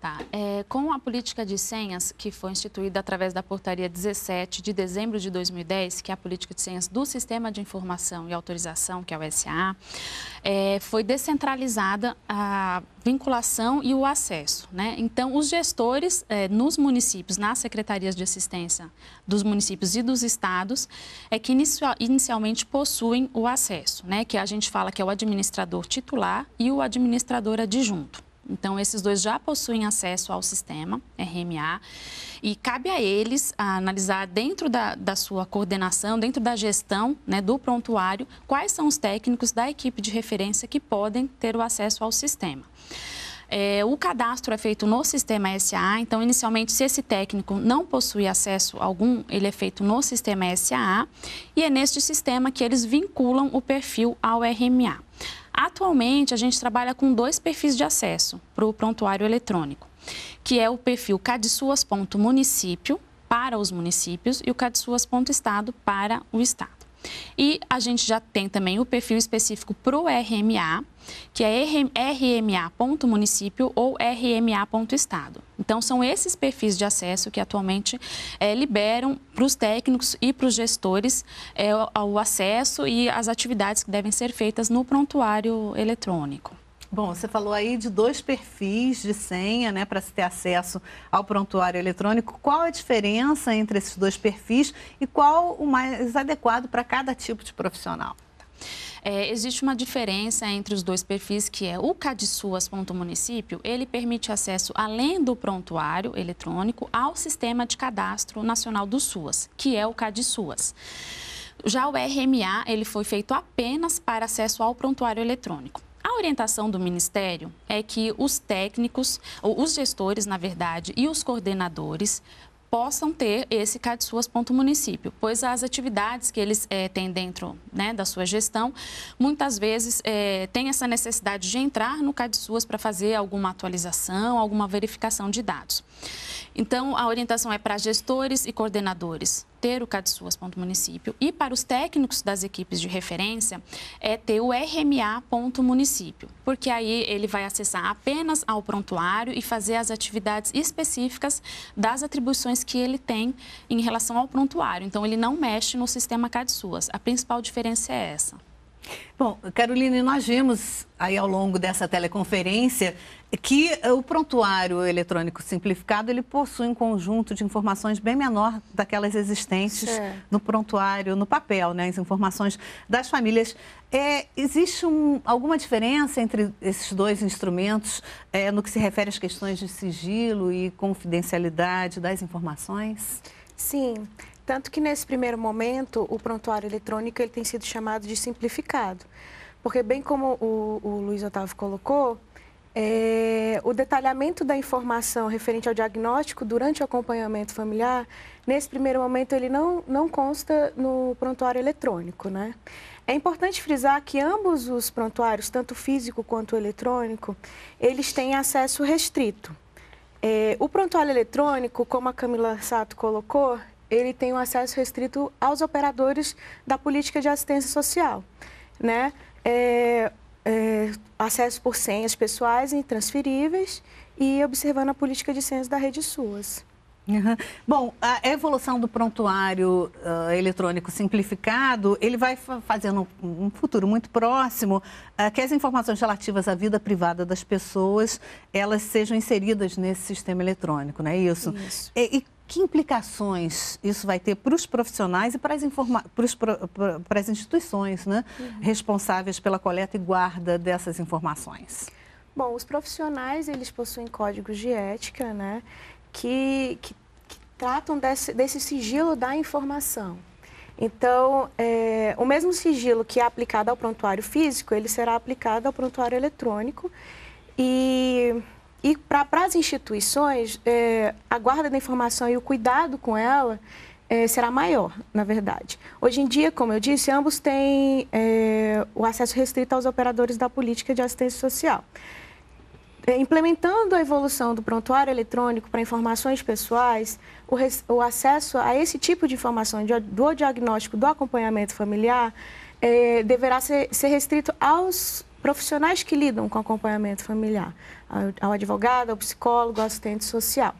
Tá. É, com a política de senhas, que foi instituída através da portaria 17 de dezembro de 2010, que é a política de senhas do Sistema de Informação e Autorização, que é o SA, é, foi descentralizada a vinculação e o acesso. Né? Então, os gestores é, nos municípios, nas secretarias de assistência dos municípios e dos estados, é que inicialmente possuem o acesso, né? que a gente fala que é o administrador titular e o administrador adjunto. Então, esses dois já possuem acesso ao sistema RMA e cabe a eles a analisar dentro da, da, sua coordenação, dentro da gestão né, do prontuário, quais são os técnicos da equipe de referência que podem ter o acesso ao sistema. É, o cadastro é feito no sistema SA, então, inicialmente, se esse técnico não possui acesso algum, ele é feito no sistema SA e é neste sistema que eles vinculam o perfil ao RMA. Atualmente, a gente trabalha com dois perfis de acesso para o prontuário eletrônico, que é o perfil cadsuas.município para os municípios e o cadsuas.estado para o estado. E a gente já tem também o perfil específico para o RMA, que é rma.município ou rma.estado. Então, são esses perfis de acesso que atualmente é, liberam para os técnicos e para os gestores é, o, o acesso e as atividades que devem ser feitas no prontuário eletrônico. Bom, você falou aí de dois perfis de senha, né, para se ter acesso ao prontuário eletrônico. Qual a diferença entre esses dois perfis e qual o mais adequado para cada tipo de profissional? É, existe uma diferença entre os dois perfis, que é o Cadisuas Ponto Município, ele permite acesso, além do prontuário eletrônico, ao sistema de cadastro nacional do SUAS, que é o Cadisuas. Já o RMA, ele foi feito apenas para acesso ao prontuário eletrônico. A orientação do Ministério é que os técnicos, ou os gestores, na verdade, e os coordenadores possam ter esse CadSuas ponto município, pois as atividades que eles é, têm dentro né, da sua gestão, muitas vezes é, tem essa necessidade de entrar no CadSuas para fazer alguma atualização, alguma verificação de dados. Então, a orientação é para gestores e coordenadores ter o CadSuas ponto município e para os técnicos das equipes de referência é ter o RMA ponto município, porque aí ele vai acessar apenas ao prontuário e fazer as atividades específicas das atribuições que ele tem em relação ao prontuário. Então ele não mexe no sistema CadSuas. A principal diferença é essa. Bom, Caroline, nós vimos aí ao longo dessa teleconferência que o prontuário eletrônico simplificado ele possui um conjunto de informações bem menor daquelas existentes é. no prontuário, no papel, né? As informações das famílias. É, existe um, alguma diferença entre esses dois instrumentos é, no que se refere às questões de sigilo e confidencialidade das informações? Sim. Sim. Tanto que nesse primeiro momento, o prontuário eletrônico ele tem sido chamado de simplificado. Porque, bem como o, o Luiz Otávio colocou, é, o detalhamento da informação referente ao diagnóstico durante o acompanhamento familiar, nesse primeiro momento, ele não, não consta no prontuário eletrônico, né? É importante frisar que ambos os prontuários, tanto físico quanto eletrônico, eles têm acesso restrito. É, o prontuário eletrônico, como a Camila Sato colocou, ele tem um acesso restrito aos operadores da política de assistência social, né? É, é, acesso por senhas pessoais e transferíveis e observando a política de senhas da Rede SUAS. Uhum. Bom, a evolução do prontuário uh, eletrônico simplificado, ele vai fazer no um futuro muito próximo uh, que as informações relativas à vida privada das pessoas, elas sejam inseridas nesse sistema eletrônico, não é isso? isso. E, e que implicações isso vai ter para os profissionais e para as, informa... para as instituições né, uhum. responsáveis pela coleta e guarda dessas informações? Bom, os profissionais, eles possuem códigos de ética, né, que, que, que tratam desse, desse sigilo da informação. Então, é, o mesmo sigilo que é aplicado ao prontuário físico, ele será aplicado ao prontuário eletrônico e e para as instituições, é, a guarda da informação e o cuidado com ela é, será maior, na verdade. Hoje em dia, como eu disse, ambos têm é, o acesso restrito aos operadores da política de assistência social. É, implementando a evolução do prontuário eletrônico para informações pessoais, o, res, o acesso a esse tipo de informação de, do diagnóstico do acompanhamento familiar é, deverá ser, ser restrito aos profissionais que lidam com acompanhamento familiar, ao advogado, ao psicólogo, ao assistente social.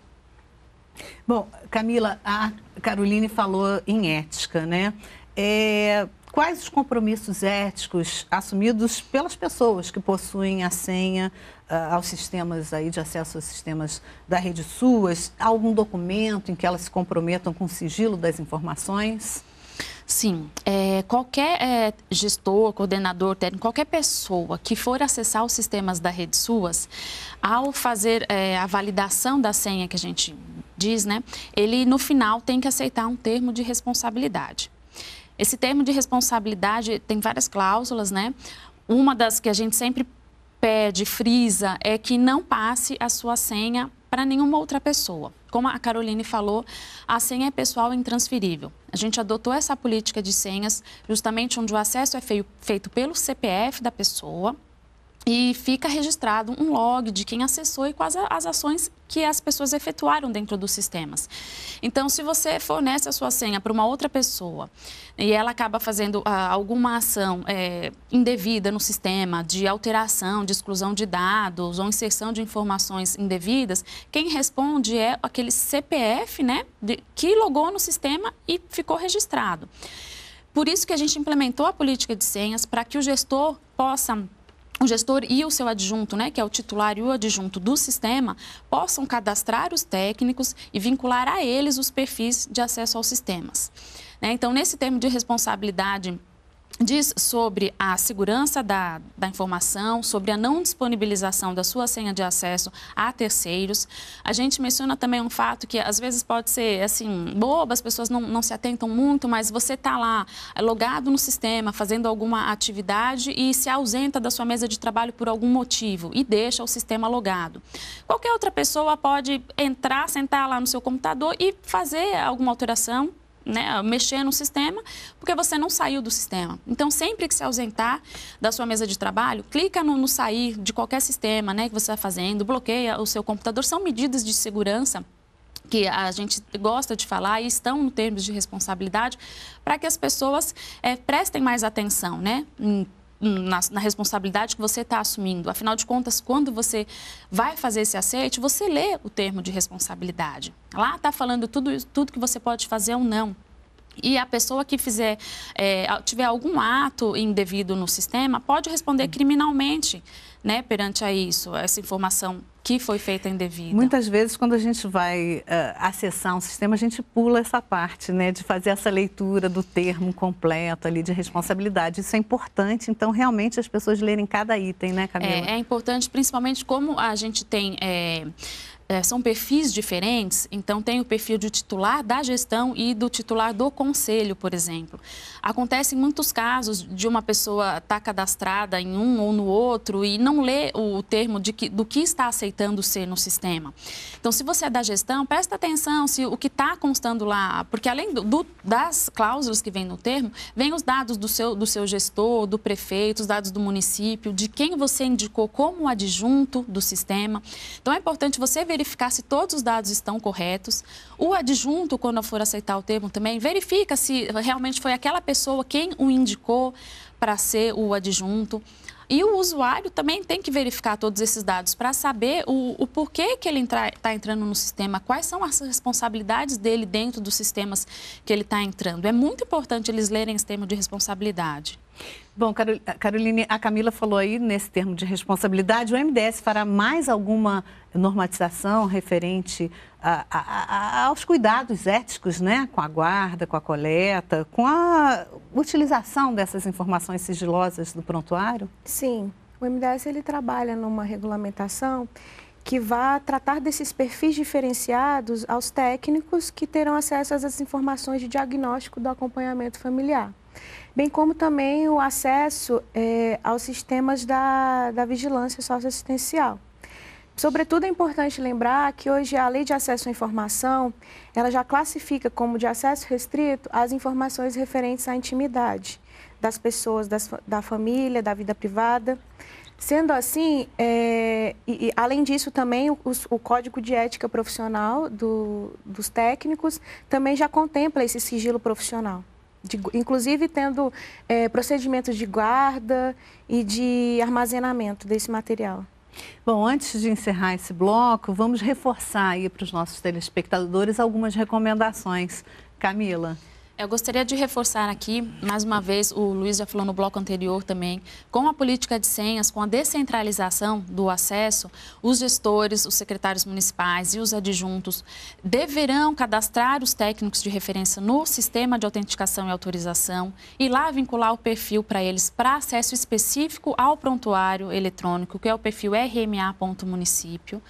Bom, Camila, a Caroline falou em ética, né? É, quais os compromissos éticos assumidos pelas pessoas que possuem a senha uh, aos sistemas aí de acesso aos sistemas da rede SUAS? Algum documento em que elas se comprometam com o sigilo das informações? Sim, é, qualquer é, gestor, coordenador técnico, qualquer pessoa que for acessar os sistemas da rede SUAS, ao fazer é, a validação da senha que a gente diz, né, ele no final tem que aceitar um termo de responsabilidade. Esse termo de responsabilidade tem várias cláusulas, né? Uma das que a gente sempre pede, frisa, é que não passe a sua senha para nenhuma outra pessoa. Como a Caroline falou, a senha é pessoal e intransferível. A gente adotou essa política de senhas justamente onde o acesso é feio, feito pelo CPF da pessoa, e fica registrado um log de quem acessou e quais as ações que as pessoas efetuaram dentro dos sistemas. Então, se você fornece a sua senha para uma outra pessoa e ela acaba fazendo ah, alguma ação é, indevida no sistema, de alteração, de exclusão de dados ou inserção de informações indevidas, quem responde é aquele CPF né, de, que logou no sistema e ficou registrado. Por isso que a gente implementou a política de senhas para que o gestor possa o gestor e o seu adjunto, né, que é o titular e o adjunto do sistema, possam cadastrar os técnicos e vincular a eles os perfis de acesso aos sistemas. Né? Então, nesse termo de responsabilidade diz sobre a segurança da, da informação, sobre a não disponibilização da sua senha de acesso a terceiros. A gente menciona também um fato que às vezes pode ser assim bobo, as pessoas não, não se atentam muito, mas você está lá é, logado no sistema, fazendo alguma atividade e se ausenta da sua mesa de trabalho por algum motivo e deixa o sistema logado. Qualquer outra pessoa pode entrar, sentar lá no seu computador e fazer alguma alteração né, mexer no sistema, porque você não saiu do sistema. Então, sempre que se ausentar da sua mesa de trabalho, clica no, no sair de qualquer sistema né, que você está fazendo, bloqueia o seu computador. São medidas de segurança que a gente gosta de falar e estão no termos de responsabilidade, para que as pessoas é, prestem mais atenção, né? Em na, na responsabilidade que você está assumindo. Afinal de contas, quando você vai fazer esse aceite, você lê o termo de responsabilidade. Lá está falando tudo, tudo que você pode fazer ou não. E a pessoa que fizer, é, tiver algum ato indevido no sistema, pode responder criminalmente né, perante a isso, essa informação que foi feita indevida? Muitas vezes, quando a gente vai uh, acessar um sistema, a gente pula essa parte, né, de fazer essa leitura do termo completo ali de responsabilidade. Isso é importante, então, realmente, as pessoas lerem cada item, né, Camila? É, é importante, principalmente como a gente tem é, é, são perfis diferentes, então tem o perfil do titular da gestão e do titular do conselho, por exemplo. Acontecem muitos casos de uma pessoa estar tá cadastrada em um ou no outro e não ler o termo de que, do que está aceitando ser no sistema. Então, se você é da gestão, presta atenção se o que está constando lá, porque além do, do, das cláusulas que vem no termo, vem os dados do seu, do seu gestor, do prefeito, os dados do município, de quem você indicou como adjunto do sistema. Então, é importante você verificar verificar se todos os dados estão corretos. O adjunto, quando for aceitar o termo também, verifica se realmente foi aquela pessoa quem o indicou para ser o adjunto. E o usuário também tem que verificar todos esses dados para saber o, o, porquê que ele está entra, tá entrando no sistema, quais são as responsabilidades dele dentro dos sistemas que ele está entrando. É muito importante eles lerem esse termo de responsabilidade. Bom, Caroline, a Camila falou aí nesse termo de responsabilidade. O MDS fará mais alguma normatização referente a, a, a, aos cuidados éticos, né? Com a guarda, com a coleta, com a utilização dessas informações sigilosas do prontuário? Sim. O MDS ele trabalha numa regulamentação que vá tratar desses perfis diferenciados aos técnicos que terão acesso às informações de diagnóstico do acompanhamento familiar bem como também o acesso eh, aos sistemas da, da vigilância socioassistencial. Sobretudo, é importante lembrar que hoje a Lei de Acesso à Informação, ela já classifica como de acesso restrito as informações referentes à intimidade das pessoas, das, da família, da vida privada. Sendo assim, é, e, e, além disso, também o, o, Código de Ética Profissional do, dos técnicos também já contempla esse sigilo profissional de, inclusive tendo é, procedimentos de guarda e de armazenamento desse material. Bom, antes de encerrar esse bloco, vamos reforçar aí para os nossos telespectadores algumas recomendações. Camila. Eu gostaria de reforçar aqui, mais uma vez, o Luiz já falou no bloco anterior também, com a política de senhas, com a descentralização do acesso, os gestores, os secretários municipais e os adjuntos deverão cadastrar os técnicos de referência no sistema de autenticação e autorização e lá vincular o perfil para eles para acesso específico ao prontuário eletrônico, que é o perfil rma.município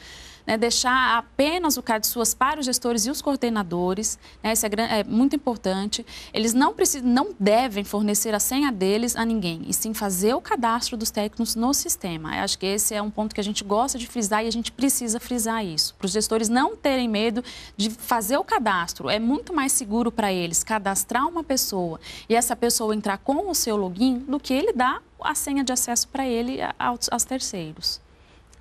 né, deixar apenas o CAD suas para os gestores e os coordenadores, né, isso é, é, muito importante. Eles não, precisam, não devem fornecer a senha deles a ninguém, e sim fazer o cadastro dos técnicos no sistema. Eu acho que esse é um ponto que a gente gosta de frisar e a gente precisa frisar isso, para os gestores não terem medo de fazer o cadastro. É muito mais seguro para eles cadastrar uma pessoa e essa pessoa entrar com o seu login do que ele dar a senha de acesso para ele aos, aos terceiros.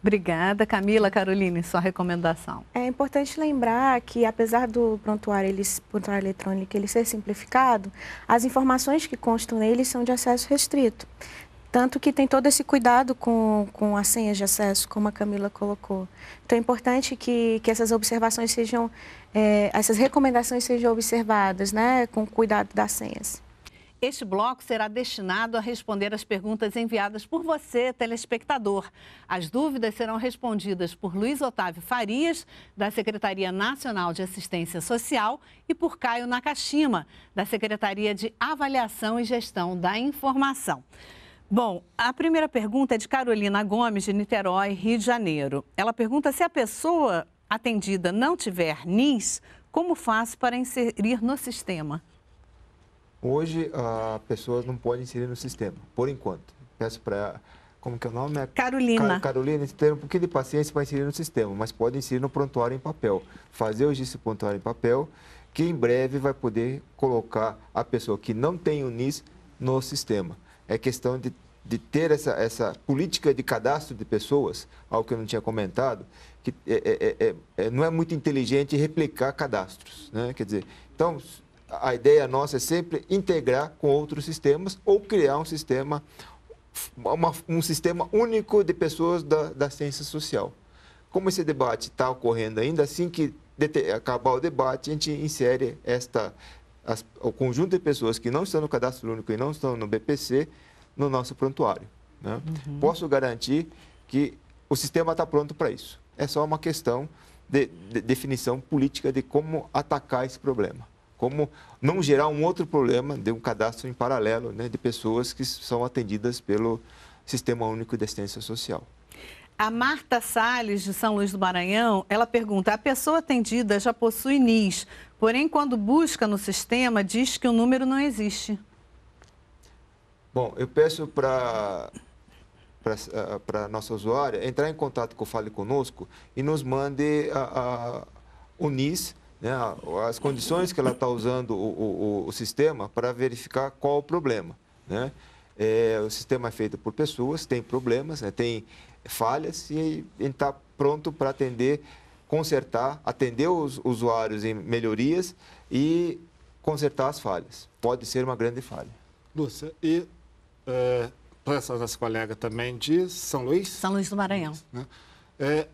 Obrigada. Camila, Caroline, sua recomendação. É importante lembrar que, apesar do prontuário, prontuário eletrônico ele ser simplificado, as informações que constam nele são de acesso restrito. Tanto que tem todo esse cuidado com, com as senhas de acesso, como a Camila colocou. Então é importante que, que essas observações sejam, é, essas recomendações sejam observadas, né, com cuidado das senhas. Este bloco será destinado a responder as perguntas enviadas por você, telespectador. As dúvidas serão respondidas por Luiz Otávio Farias, da Secretaria Nacional de Assistência Social, e por Caio Nakashima, da Secretaria de Avaliação e Gestão da Informação. Bom, a primeira pergunta é de Carolina Gomes, de Niterói, Rio de Janeiro. Ela pergunta se a pessoa atendida não tiver NIS, como faço para inserir no sistema? Hoje, as ah, pessoas não podem inserir no sistema, por enquanto. Peço para como que é o nome? É Carolina. Car Carolina, ter um pouquinho de paciência para inserir no sistema, mas pode inserir no prontuário em papel. Fazer o registro prontuário em papel, que em breve vai poder colocar a pessoa que não tem o NIS no sistema. É questão de, de ter essa, essa política de cadastro de pessoas, algo que eu não tinha comentado, que é, é, é, é, é não é muito inteligente replicar cadastros. Né? Quer dizer, então, a ideia nossa é sempre integrar com outros sistemas ou criar um sistema, uma, um sistema único de pessoas da, da ciência social. Como esse debate está ocorrendo ainda, assim que acabar o debate, a gente insere esta, as, o conjunto de pessoas que não estão no cadastro único e não estão no BPC no nosso prontuário. Né? Uhum. Posso garantir que o sistema está pronto para isso. É só uma questão de, de definição política de como atacar esse problema como não gerar um outro problema de um cadastro em paralelo né, de pessoas que são atendidas pelo Sistema Único de Assistência Social. A Marta Salles, de São Luís do Maranhão, ela pergunta: a pessoa atendida já possui NIS, porém, quando busca no sistema, diz que o número não existe. Bom, eu peço para para ah, nossa usuária entrar em contato com o Fale Conosco e nos mande a, a, o NIS né, as condições que ela está usando o, o, o sistema para verificar qual o problema. Né? É, o sistema é feito por pessoas, tem problemas, né, tem falhas e está pronto para atender, consertar, atender os usuários em melhorias e consertar as falhas. Pode ser uma grande falha. Lúcia, e é, para essa nossa colega também de São Luís? São Luís do Maranhão. Né? É,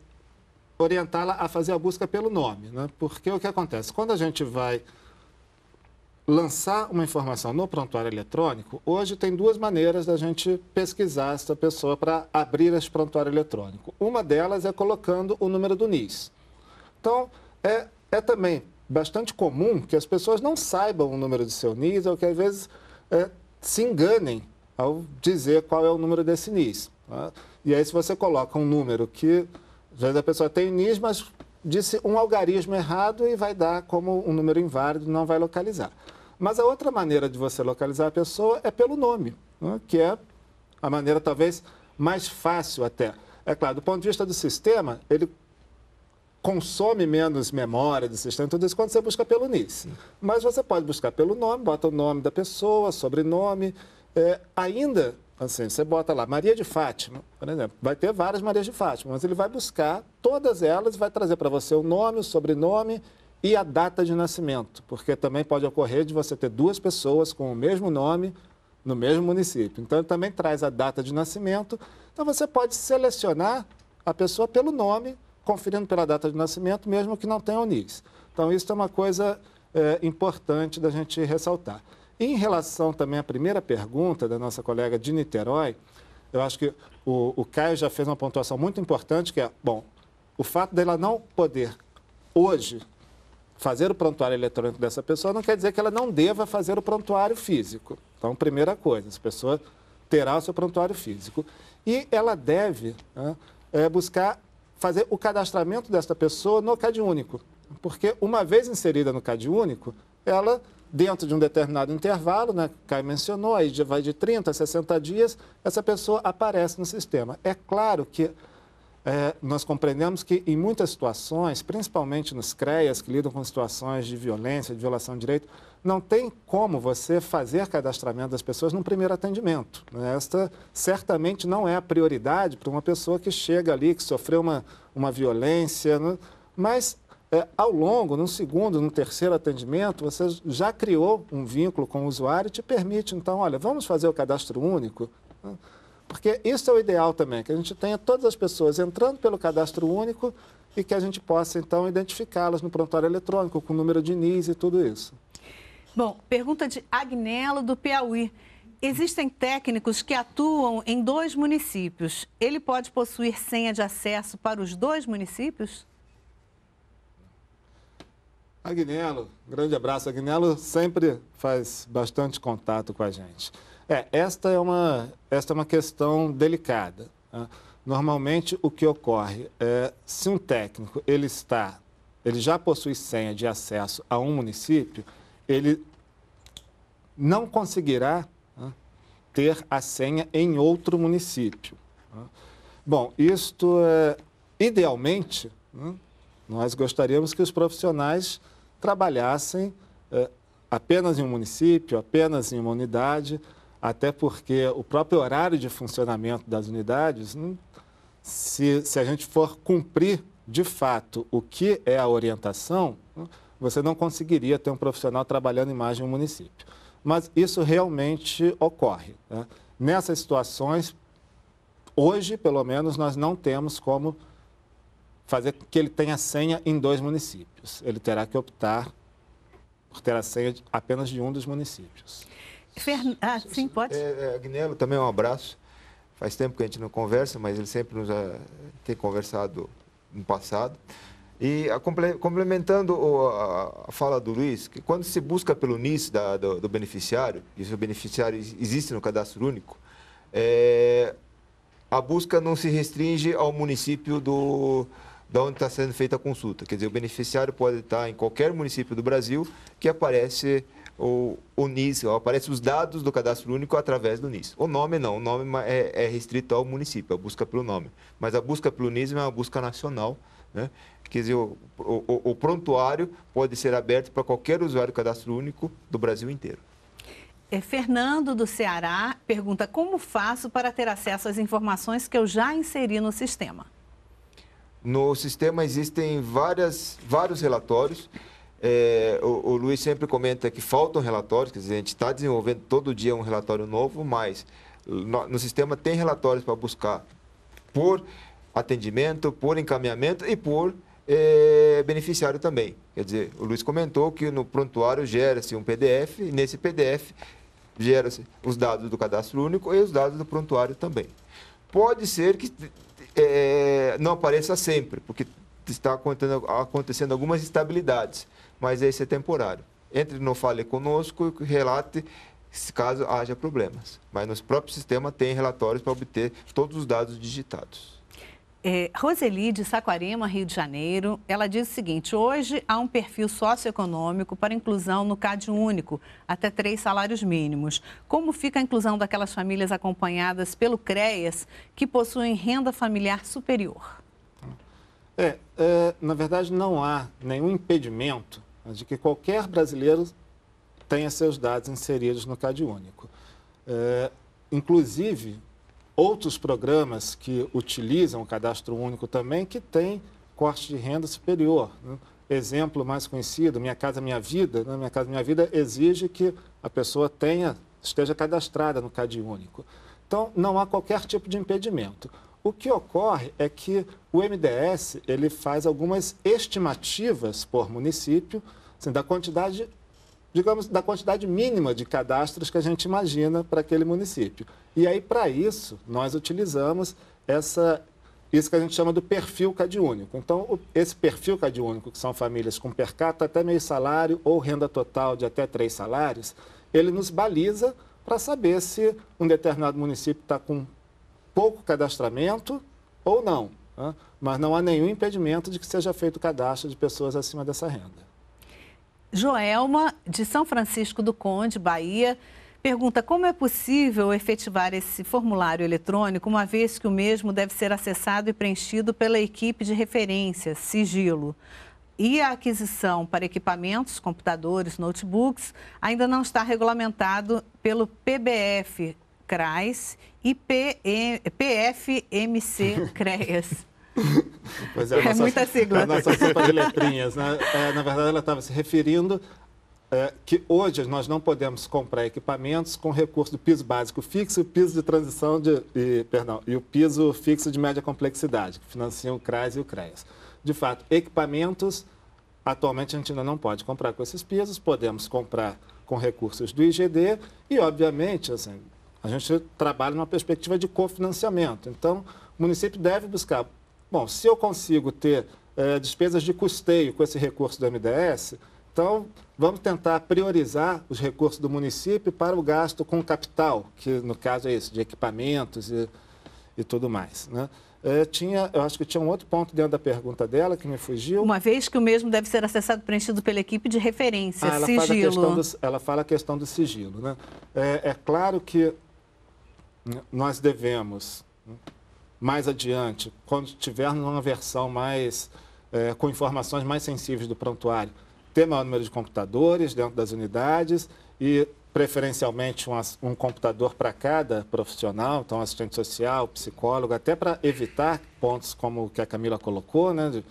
orientá-la a fazer a busca pelo nome, né? porque o que acontece? Quando a gente vai lançar uma informação no prontuário eletrônico, hoje tem duas maneiras da gente pesquisar essa pessoa para abrir esse prontuário eletrônico. Uma delas é colocando o número do NIS. Então, é, é também bastante comum que as pessoas não saibam o número do seu NIS ou que às vezes é, se enganem ao dizer qual é o número desse NIS. Tá? Né? E aí, se você coloca um número que às vezes a pessoa tem NIS, mas disse um algarismo errado e vai dar como um número inválido, não vai localizar. Mas a outra maneira de você localizar a pessoa é pelo nome, né? que é a maneira talvez mais fácil até. É claro, do ponto de vista do sistema, ele consome menos memória do sistema, tudo isso quando você busca pelo NIS. Mas você pode buscar pelo nome, bota o nome da pessoa, sobrenome. É, ainda Assim, você bota lá, Maria de Fátima, por exemplo, vai ter várias Marias de Fátima, mas ele vai buscar todas elas e vai trazer para você o nome, o sobrenome e a data de nascimento, porque também pode ocorrer de você ter duas pessoas com o mesmo nome no mesmo município. Então, ele também traz a data de nascimento. Então, você pode selecionar a pessoa pelo nome, conferindo pela data de nascimento, mesmo que não tenha o NIS. Então, isso é uma coisa é, importante da gente ressaltar. Em relação também à primeira pergunta da nossa colega de Niterói, eu acho que o, o Caio já fez uma pontuação muito importante, que é, bom, o fato dela não poder hoje fazer o prontuário eletrônico dessa pessoa não quer dizer que ela não deva fazer o prontuário físico. Então, primeira coisa, essa pessoa terá o seu prontuário físico. E ela deve né, é, buscar fazer o cadastramento dessa pessoa no CadÚnico, porque uma vez inserida no CadÚnico, ela dentro de um determinado intervalo, né, Caio mencionou, aí vai de 30 a 60 dias, essa pessoa aparece no sistema. É claro que é, nós compreendemos que em muitas situações, principalmente nos CREAS, que lidam com situações de violência, de violação de direito, não tem como você fazer cadastramento das pessoas num primeiro atendimento. Né? Esta certamente não é a prioridade para uma pessoa que chega ali, que sofreu uma, uma violência, né? mas é, ao longo, no segundo, no terceiro atendimento, você já criou um vínculo com o usuário e te permite, então, olha, vamos fazer o cadastro único? Né? Porque isso é o ideal também, que a gente tenha todas as pessoas entrando pelo cadastro único e que a gente possa, então, identificá-las no prontuário eletrônico, com o número de NIS e tudo isso. Bom, pergunta de Agnello, do Piauí. Existem técnicos que atuam em dois municípios. Ele pode possuir senha de acesso para os dois municípios? Agnello, grande abraço. Agnello sempre faz bastante contato com a gente. É, esta é uma, esta é uma questão delicada. Né? Normalmente, o que ocorre é, se um técnico ele está, ele já possui senha de acesso a um município, ele não conseguirá né, ter a senha em outro município. Né? Bom, isto é, idealmente, né, nós gostaríamos que os profissionais trabalhassem eh, apenas em um município, apenas em uma unidade, até porque o próprio horário de funcionamento das unidades, hum, se, se a gente for cumprir de fato o que é a orientação, hum, você não conseguiria ter um profissional trabalhando em mais de um município. Mas isso realmente ocorre. Né? Nessas situações, hoje, pelo menos, nós não temos como fazer que ele tenha senha em dois municípios. Ele terá que optar por ter a senha de apenas de um dos municípios. Fern... Ah, sim, pode. É, é, Agnello, também um abraço. Faz tempo que a gente não conversa, mas ele sempre nos ah, tem conversado no passado. E a, ah, complementando a, a, fala do Luiz, que quando se busca pelo NIS da, do, do, beneficiário, e se o beneficiário existe no cadastro único, é, a busca não se restringe ao município do, da onde está sendo feita a consulta. Quer dizer, o beneficiário pode estar em qualquer município do Brasil que aparece o, o NIS, aparece os dados do cadastro único através do NIS. O nome não, o nome é, é restrito ao município, é a busca pelo nome. Mas a busca pelo NIS é uma busca nacional, né? Quer dizer, o, o, o prontuário pode ser aberto para qualquer usuário do cadastro único do Brasil inteiro. É, Fernando do Ceará pergunta como faço para ter acesso às informações que eu já inseri no sistema. No sistema existem várias, vários relatórios. É, o, o Luiz sempre comenta que faltam relatórios, quer dizer, a gente está desenvolvendo todo dia um relatório novo, mas no, no sistema tem relatórios para buscar por atendimento, por encaminhamento e por é, beneficiário também. Quer dizer, o Luiz comentou que no prontuário gera-se um PDF e nesse PDF gera-se os dados do cadastro único e os dados do prontuário também. Pode ser que é, não apareça sempre, porque está acontecendo algumas instabilidades, mas esse é temporário. Entre no Fale Conosco e relate caso haja problemas. Mas no próprio sistema tem relatórios para obter todos os dados digitados. É, Roseli, de Saquarema, Rio de Janeiro, ela diz o seguinte: hoje há um perfil socioeconômico para inclusão no CAD único, até três salários mínimos. Como fica a inclusão daquelas famílias acompanhadas pelo CREAS que possuem renda familiar superior? É, é na verdade, não há nenhum impedimento de que qualquer brasileiro tenha seus dados inseridos no CAD único. É, inclusive, outros programas que utilizam o cadastro único também, que têm corte de renda superior. Né? Exemplo mais conhecido, Minha Casa Minha Vida. Né? Minha Casa Minha Vida exige que a pessoa tenha, esteja cadastrada no CAD único. Então, não há qualquer tipo de impedimento. O que ocorre é que o MDS ele faz algumas estimativas por município assim, da quantidade digamos, da quantidade mínima de cadastros que a gente imagina para aquele município. E aí, para isso, nós utilizamos essa, isso que a gente chama do perfil CadÚnico. Então, esse perfil CadÚnico, que são famílias com per capita até meio salário ou renda total de até três salários, ele nos baliza para saber se um determinado município está com pouco cadastramento ou não. Né? Mas não há nenhum impedimento de que seja feito cadastro de pessoas acima dessa renda. Joelma, de São Francisco do Conde, Bahia, pergunta como é possível efetivar esse formulário eletrônico, uma vez que o mesmo deve ser acessado e preenchido pela equipe de referência, sigilo. E a aquisição para equipamentos, computadores, notebooks, ainda não está regulamentado pelo PBF CRAS e PFMC CREAS. Pois é, é nossa, muita sigla. A nossa sopa de letrinhas. Né? É, na verdade, ela estava se referindo é, que hoje nós não podemos comprar equipamentos com recurso do piso básico fixo e o piso de transição de, e, perdão, e o piso fixo de média complexidade, que financiam o CRAS e o CREAS. De fato, equipamentos, atualmente a gente ainda não pode comprar com esses pisos, podemos comprar com recursos do IGD e, obviamente, assim, a gente trabalha numa perspectiva de cofinanciamento. Então, o município deve buscar Bom, se eu consigo ter é, despesas de custeio com esse recurso do MDS, então vamos tentar priorizar os recursos do município para o gasto com capital, que no caso é isso, de equipamentos e, e tudo mais. Né? É, tinha, eu acho que tinha um outro ponto dentro da pergunta dela que me fugiu. Uma vez que o mesmo deve ser acessado preenchido pela equipe de referência, ah, ela sigilo. Fala do, ela fala a questão do sigilo. Né? É, é claro que nós devemos mais adiante, quando tivermos uma versão mais é, com informações mais sensíveis do prontuário, ter maior número de computadores dentro das unidades e preferencialmente um, um computador para cada profissional, então assistente social, psicólogo, até para evitar pontos como o que a Camila colocou, né?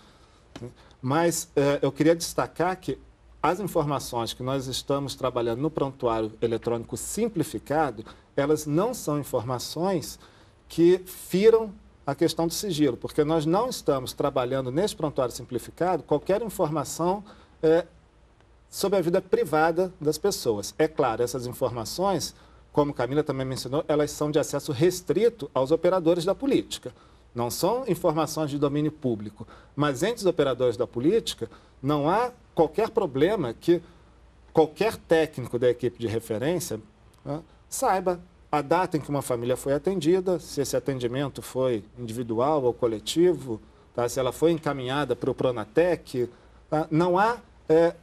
mas é, eu queria destacar que as informações que nós estamos trabalhando no prontuário eletrônico simplificado, elas não são informações que firam a questão do sigilo, porque nós não estamos trabalhando nesse prontuário simplificado qualquer informação é, sobre a vida privada das pessoas. É claro, essas informações, como Camila também mencionou, elas são de acesso restrito aos operadores da política. Não são informações de domínio público. Mas entre os operadores da política, não há qualquer problema que qualquer técnico da equipe de referência né, saiba a data em que uma família foi atendida, se esse atendimento foi individual ou coletivo, tá? se ela foi encaminhada para o Pronatec. Tá? Não há é,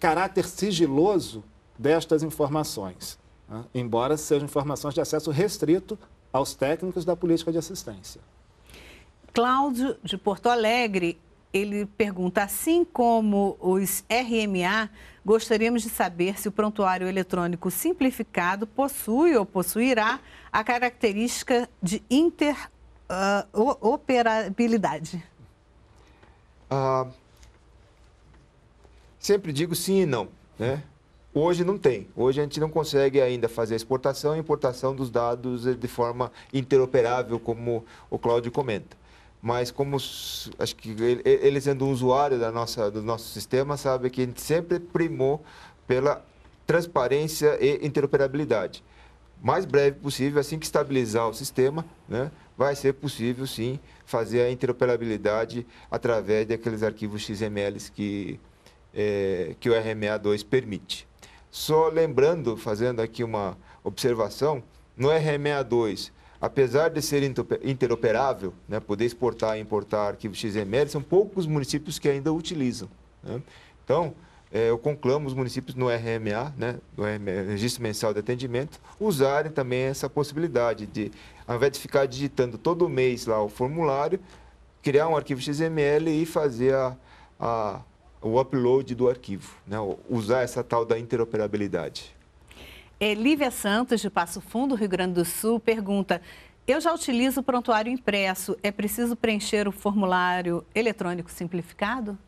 caráter sigiloso destas informações, tá? embora sejam informações de acesso restrito aos técnicos da política de assistência. Cláudio de Porto Alegre ele pergunta: assim como os RMA, gostaríamos de saber se o prontuário eletrônico simplificado possui ou possuirá a característica de interoperabilidade. Ah, uh, ah, uh, sempre digo sim e não. Né? Hoje não tem. Hoje a gente não consegue ainda fazer a exportação e importação dos dados de forma interoperável, como o Cláudio comenta mas como acho que ele, ele sendo um usuário da nossa, do nosso sistema, sabe que a gente sempre primou pela transparência e interoperabilidade. Mais breve possível, assim que estabilizar o sistema, né, vai ser possível sim fazer a interoperabilidade através daqueles arquivos XML que, é, que o RMA2 permite. Só lembrando, fazendo aqui uma observação, no RMA2 apesar de ser interoperável, né, poder exportar e importar arquivos XML, são poucos municípios que ainda utilizam. Né? Então, é, eu conclamo os municípios no RMA, né, no Registro Mensal de Atendimento, usarem também essa possibilidade de, ao invés de ficar digitando todo mês lá o formulário, criar um arquivo XML e fazer a, a, o upload do arquivo, né, usar essa tal da interoperabilidade. Elívia é, Santos, de Passo Fundo, Rio Grande do Sul, pergunta: Eu já utilizo o prontuário impresso, é preciso preencher o formulário eletrônico simplificado?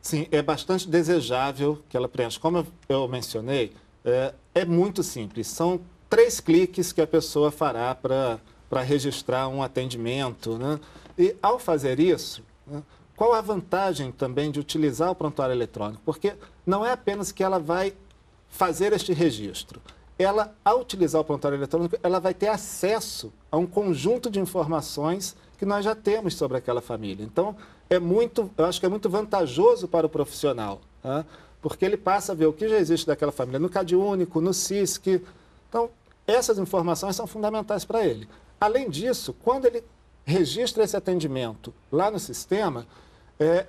Sim, é bastante desejável que ela preencha. Como eu mencionei, é, é muito simples. São três cliques que a pessoa fará para registrar um atendimento. Né? E ao fazer isso, né, qual a vantagem também de utilizar o prontuário eletrônico? Porque não é apenas que ela vai fazer este registro. Ela, ao utilizar o prontuário eletrônico, ela vai ter acesso a um conjunto de informações que nós já temos sobre aquela família. Então, é muito, eu acho que é muito vantajoso para o profissional, né? porque ele passa a ver o que já existe daquela família no CAD único, no CISC. Então, essas informações são fundamentais para ele. Além disso, quando ele registra esse atendimento lá no sistema, é,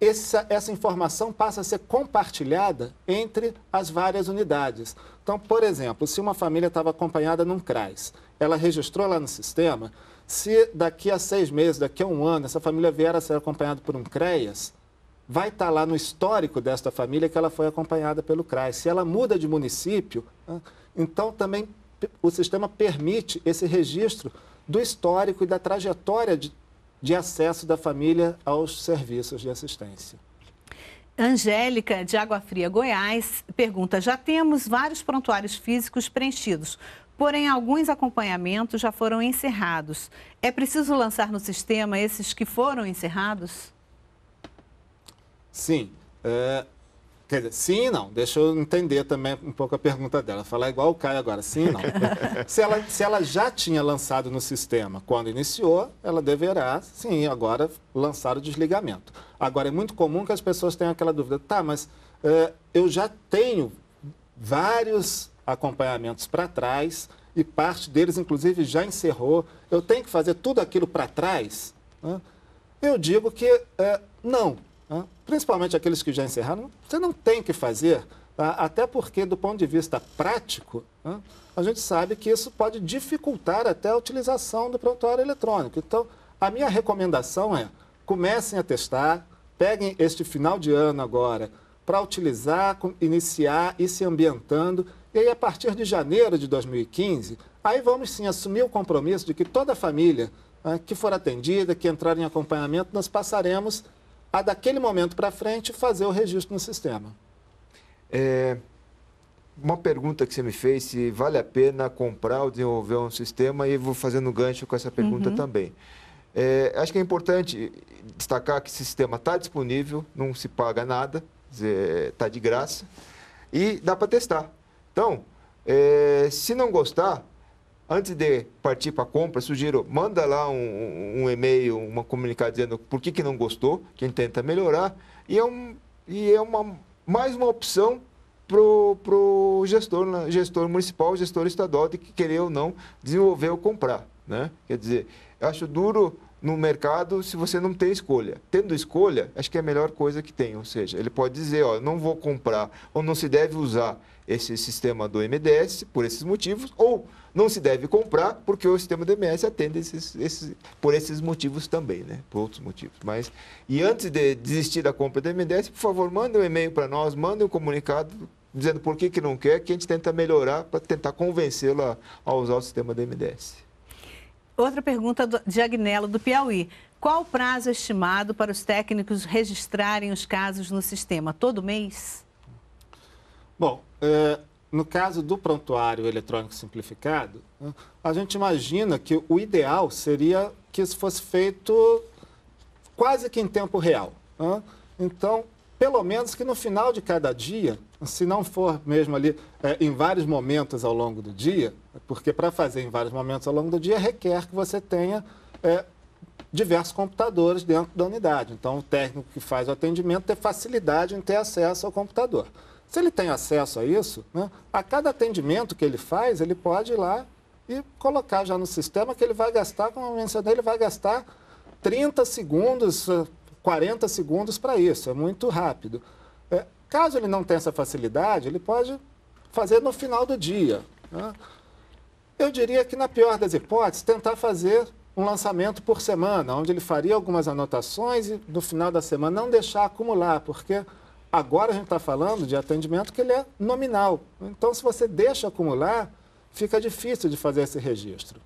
essa, essa informação passa a ser compartilhada entre as várias unidades. Então, por exemplo, se uma família estava acompanhada num CRAS, ela registrou lá no sistema, se daqui a seis meses, daqui a um ano, essa família vier a ser acompanhada por um CREAS, vai estar tá lá no histórico desta família que ela foi acompanhada pelo CRAS. Se ela muda de município, né, então também o sistema permite esse registro do histórico e da trajetória de de acesso da família aos serviços de assistência. Angélica, de Água Fria, Goiás, pergunta: Já temos vários prontuários físicos preenchidos, porém alguns acompanhamentos já foram encerrados. É preciso lançar no sistema esses que foram encerrados? Sim. É, Quer dizer, sim e não. Deixa eu entender também um pouco a pergunta dela. Falar igual o Caio agora, sim e não. se, ela, se ela já tinha lançado no sistema quando iniciou, ela deverá, sim, agora lançar o desligamento. Agora, é muito comum que as pessoas tenham aquela dúvida, tá, mas eh, eu já tenho vários acompanhamentos para trás e parte deles, inclusive, já encerrou. Eu tenho que fazer tudo aquilo para trás? Né? Eu digo que eh, não. Não principalmente aqueles que já encerraram, você não tem que fazer, tá? até porque, do ponto de vista prático, a gente sabe que isso pode dificultar até a utilização do prontuário eletrônico. Então, a minha recomendação é: comecem a testar, peguem este final de ano agora para utilizar, iniciar e se ambientando. E aí, a partir de janeiro de 2015, aí vamos sim assumir o compromisso de que toda a família que for atendida, que entrar em acompanhamento, nós passaremos a daquele momento para frente fazer o registro no sistema. É, uma pergunta que você me fez se vale a pena comprar ou desenvolver um sistema e vou fazendo gancho com essa pergunta uhum. também. É, acho que é importante destacar que esse sistema está disponível, não se paga nada, está de graça e dá para testar. Então, é, se não gostar, antes de partir para a compra, sugiro, manda lá um, um e-mail, uma comunicada dizendo por que, que não gostou, quem tenta melhorar. E é, um, e é uma, mais uma opção para o gestor, né, gestor municipal, gestor estadual, de que querer ou não desenvolver ou comprar. Né? Quer dizer, eu acho duro no mercado se você não tem escolha. Tendo escolha, acho que é a melhor coisa que tem. Ou seja, ele pode dizer, ó, não vou comprar ou não se deve usar esse sistema do MDS por esses motivos, ou não se deve comprar, porque o sistema DMS atende esses, esses, por esses motivos também, né? Por outros motivos. Mas, e antes de desistir da compra do DMS, por favor, mande um e-mail para nós, mande um comunicado dizendo por que, que não quer, que a gente tenta melhorar para tentar convencê-lo a, a usar o sistema DMS. Outra pergunta de Agnello, do Piauí. Qual o prazo estimado para os técnicos registrarem os casos no sistema? Todo mês? Bom, é, no caso do prontuário eletrônico simplificado, né, a gente imagina que o ideal seria que isso fosse feito quase que em tempo real. Né. Então, pelo menos que no final de cada dia, se não for mesmo ali é, em vários momentos ao longo do dia, porque para fazer em vários momentos ao longo do dia requer que você tenha é, diversos computadores dentro da unidade. Então, o técnico que faz o atendimento ter facilidade em ter acesso ao computador. Se ele tem acesso a isso, né, a cada atendimento que ele faz, ele pode ir lá e colocar já no sistema que ele vai gastar, como eu mencionei, ele vai gastar 30 segundos, 40 eh, segundos para isso, é muito rápido. É, caso ele não tenha essa facilidade, ele pode fazer no final do dia. Né? Eu diria que, na pior das hipóteses, tentar fazer um lançamento por semana, onde ele faria algumas anotações e, no final da semana, não deixar acumular, porque Agora a gente está falando de atendimento que ele é nominal. Então, se você deixa acumular, fica difícil de fazer esse registro.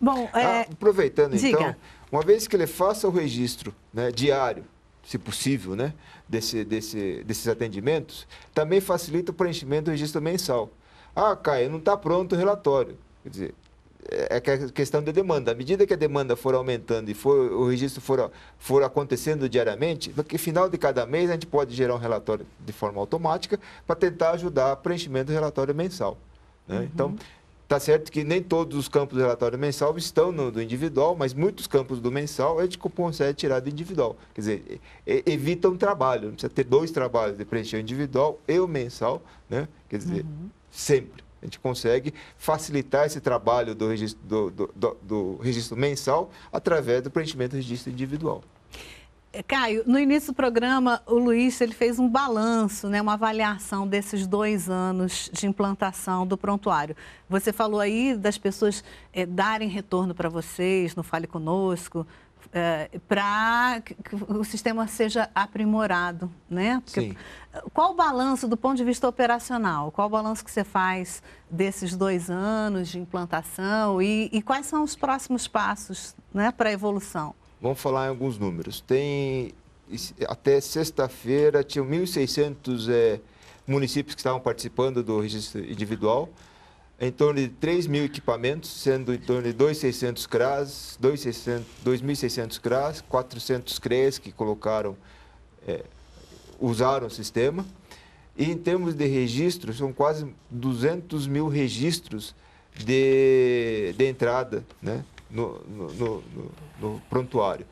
Bom, ah, é... ah, aproveitando então, Diga. então, uma vez que ele faça o registro né, diário, se possível, né, desse, desse, desses atendimentos, também facilita o preenchimento do registro mensal. Ah, Caio, não está pronto o relatório. Quer dizer, é a é questão da demanda. À medida que a demanda for aumentando e for, o registro for, for acontecendo diariamente, no final de cada mês a gente pode gerar um relatório de forma automática para tentar ajudar o preenchimento do relatório mensal. Né? Uhum. Então, está certo que nem todos os campos do relatório mensal estão no do individual, mas muitos campos do mensal a gente consegue tirar do individual. Quer dizer, evita um trabalho, não precisa ter dois trabalhos de preencher o individual e o mensal, né? quer dizer, uhum. sempre a gente consegue facilitar esse trabalho do registro, do, do, do, do registro mensal através do preenchimento do registro individual. É, Caio, no início do programa, o Luiz ele fez um balanço, né, uma avaliação desses dois anos de implantação do prontuário. Você falou aí das pessoas é, darem retorno para vocês no Fale Conosco, uh, é, para que, o sistema seja aprimorado, né? Porque, Sim. Qual o balanço do ponto de vista operacional? Qual o balanço que você faz desses dois anos de implantação e, e quais são os próximos passos né, para a evolução? Vamos falar em alguns números. Tem até sexta-feira tinham 1.600 é, municípios que estavam participando do registro individual em torno de 3 mil equipamentos, sendo em torno de 2.600 CRAS, 2.600 CRAS, 400 CREs que colocaram, é, usaram o sistema. E em termos de registros, são quase 200 mil registros de, de entrada né, no, no, no, no prontuário.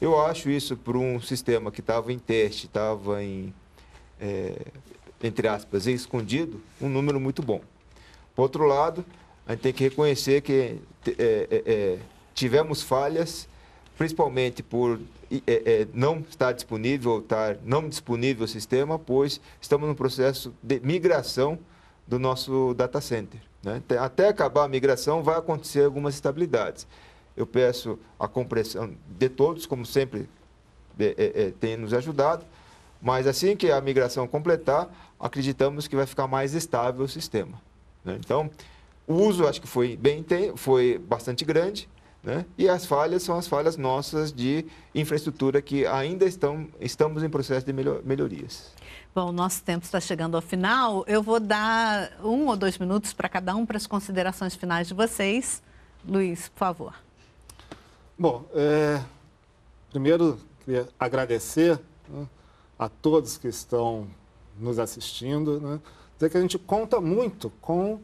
Eu acho isso para um sistema que estava em teste, estava em, é, entre aspas, escondido, um número muito bom. Por outro lado, a gente tem que reconhecer que é, é, é, tivemos falhas, principalmente por é, é, não estar disponível estar não disponível o sistema, pois estamos no processo de migração do nosso data center. Né? Até acabar a migração, vai acontecer algumas estabilidades. Eu peço a compreensão de todos, como sempre é, tem nos ajudado, mas assim que a migração completar, acreditamos que vai ficar mais estável o sistema. Né? Então, o uso acho que foi bem foi bastante grande, né? e as falhas são as falhas nossas de infraestrutura que ainda estão, estamos em processo de melhorias. Bom, nosso tempo está chegando ao final. Eu vou dar um ou dois minutos para cada um para as considerações finais de vocês. Luiz, por favor. Bom, é, primeiro queria agradecer né, a todos que estão nos assistindo. Né? dizer que a gente conta muito com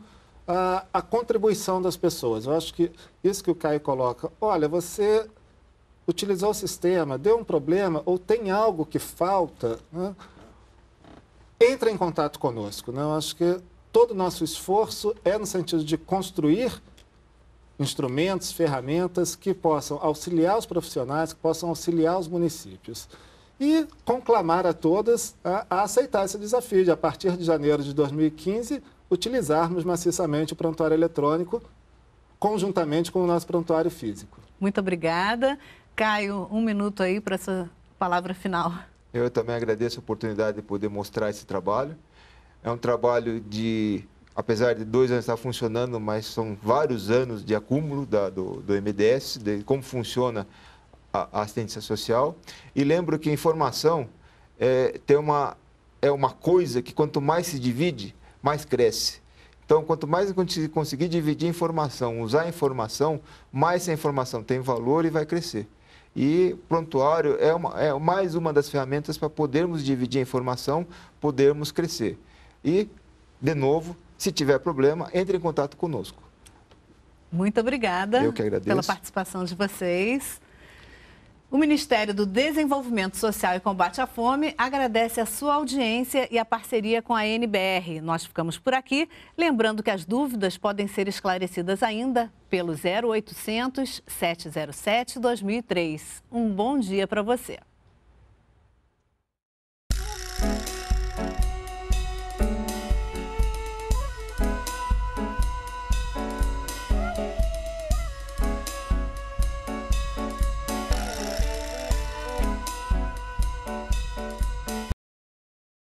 a, ah, a contribuição das pessoas. Eu acho que isso que o Caio coloca, olha, você utilizou o sistema, deu um problema ou tem algo que falta, né? entre em contato conosco. Né? Eu acho que todo o nosso esforço é no sentido de construir instrumentos, ferramentas que possam auxiliar os profissionais, que possam auxiliar os municípios e conclamar a todas a, a aceitar esse desafio de, a partir de janeiro de 2015, utilizarmos maciçamente o prontuário eletrônico conjuntamente com o nosso prontuário físico. Muito obrigada. Caio, um minuto aí para essa palavra final. Eu também agradeço a oportunidade de poder mostrar esse trabalho. É um trabalho de, apesar de dois anos estar funcionando, mas são vários anos de acúmulo da, do, do MDS, de como funciona a assistência social. E lembro que informação é, tem uma, é uma coisa que quanto mais se divide, mais cresce. Então, quanto mais conseguir dividir informação, usar informação, mais essa informação tem valor e vai crescer. E prontuário é, uma, é mais uma das ferramentas para podermos dividir a informação, podermos crescer. E, de novo, se tiver problema, entre em contato conosco. Muito obrigada Eu que agradeço. pela participação de vocês. O Ministério do Desenvolvimento Social e Combate à Fome agradece a sua audiência e a parceria com a NBR. Nós ficamos por aqui, lembrando que as dúvidas podem ser esclarecidas ainda pelo 0800 707 2003. Um bom dia para você.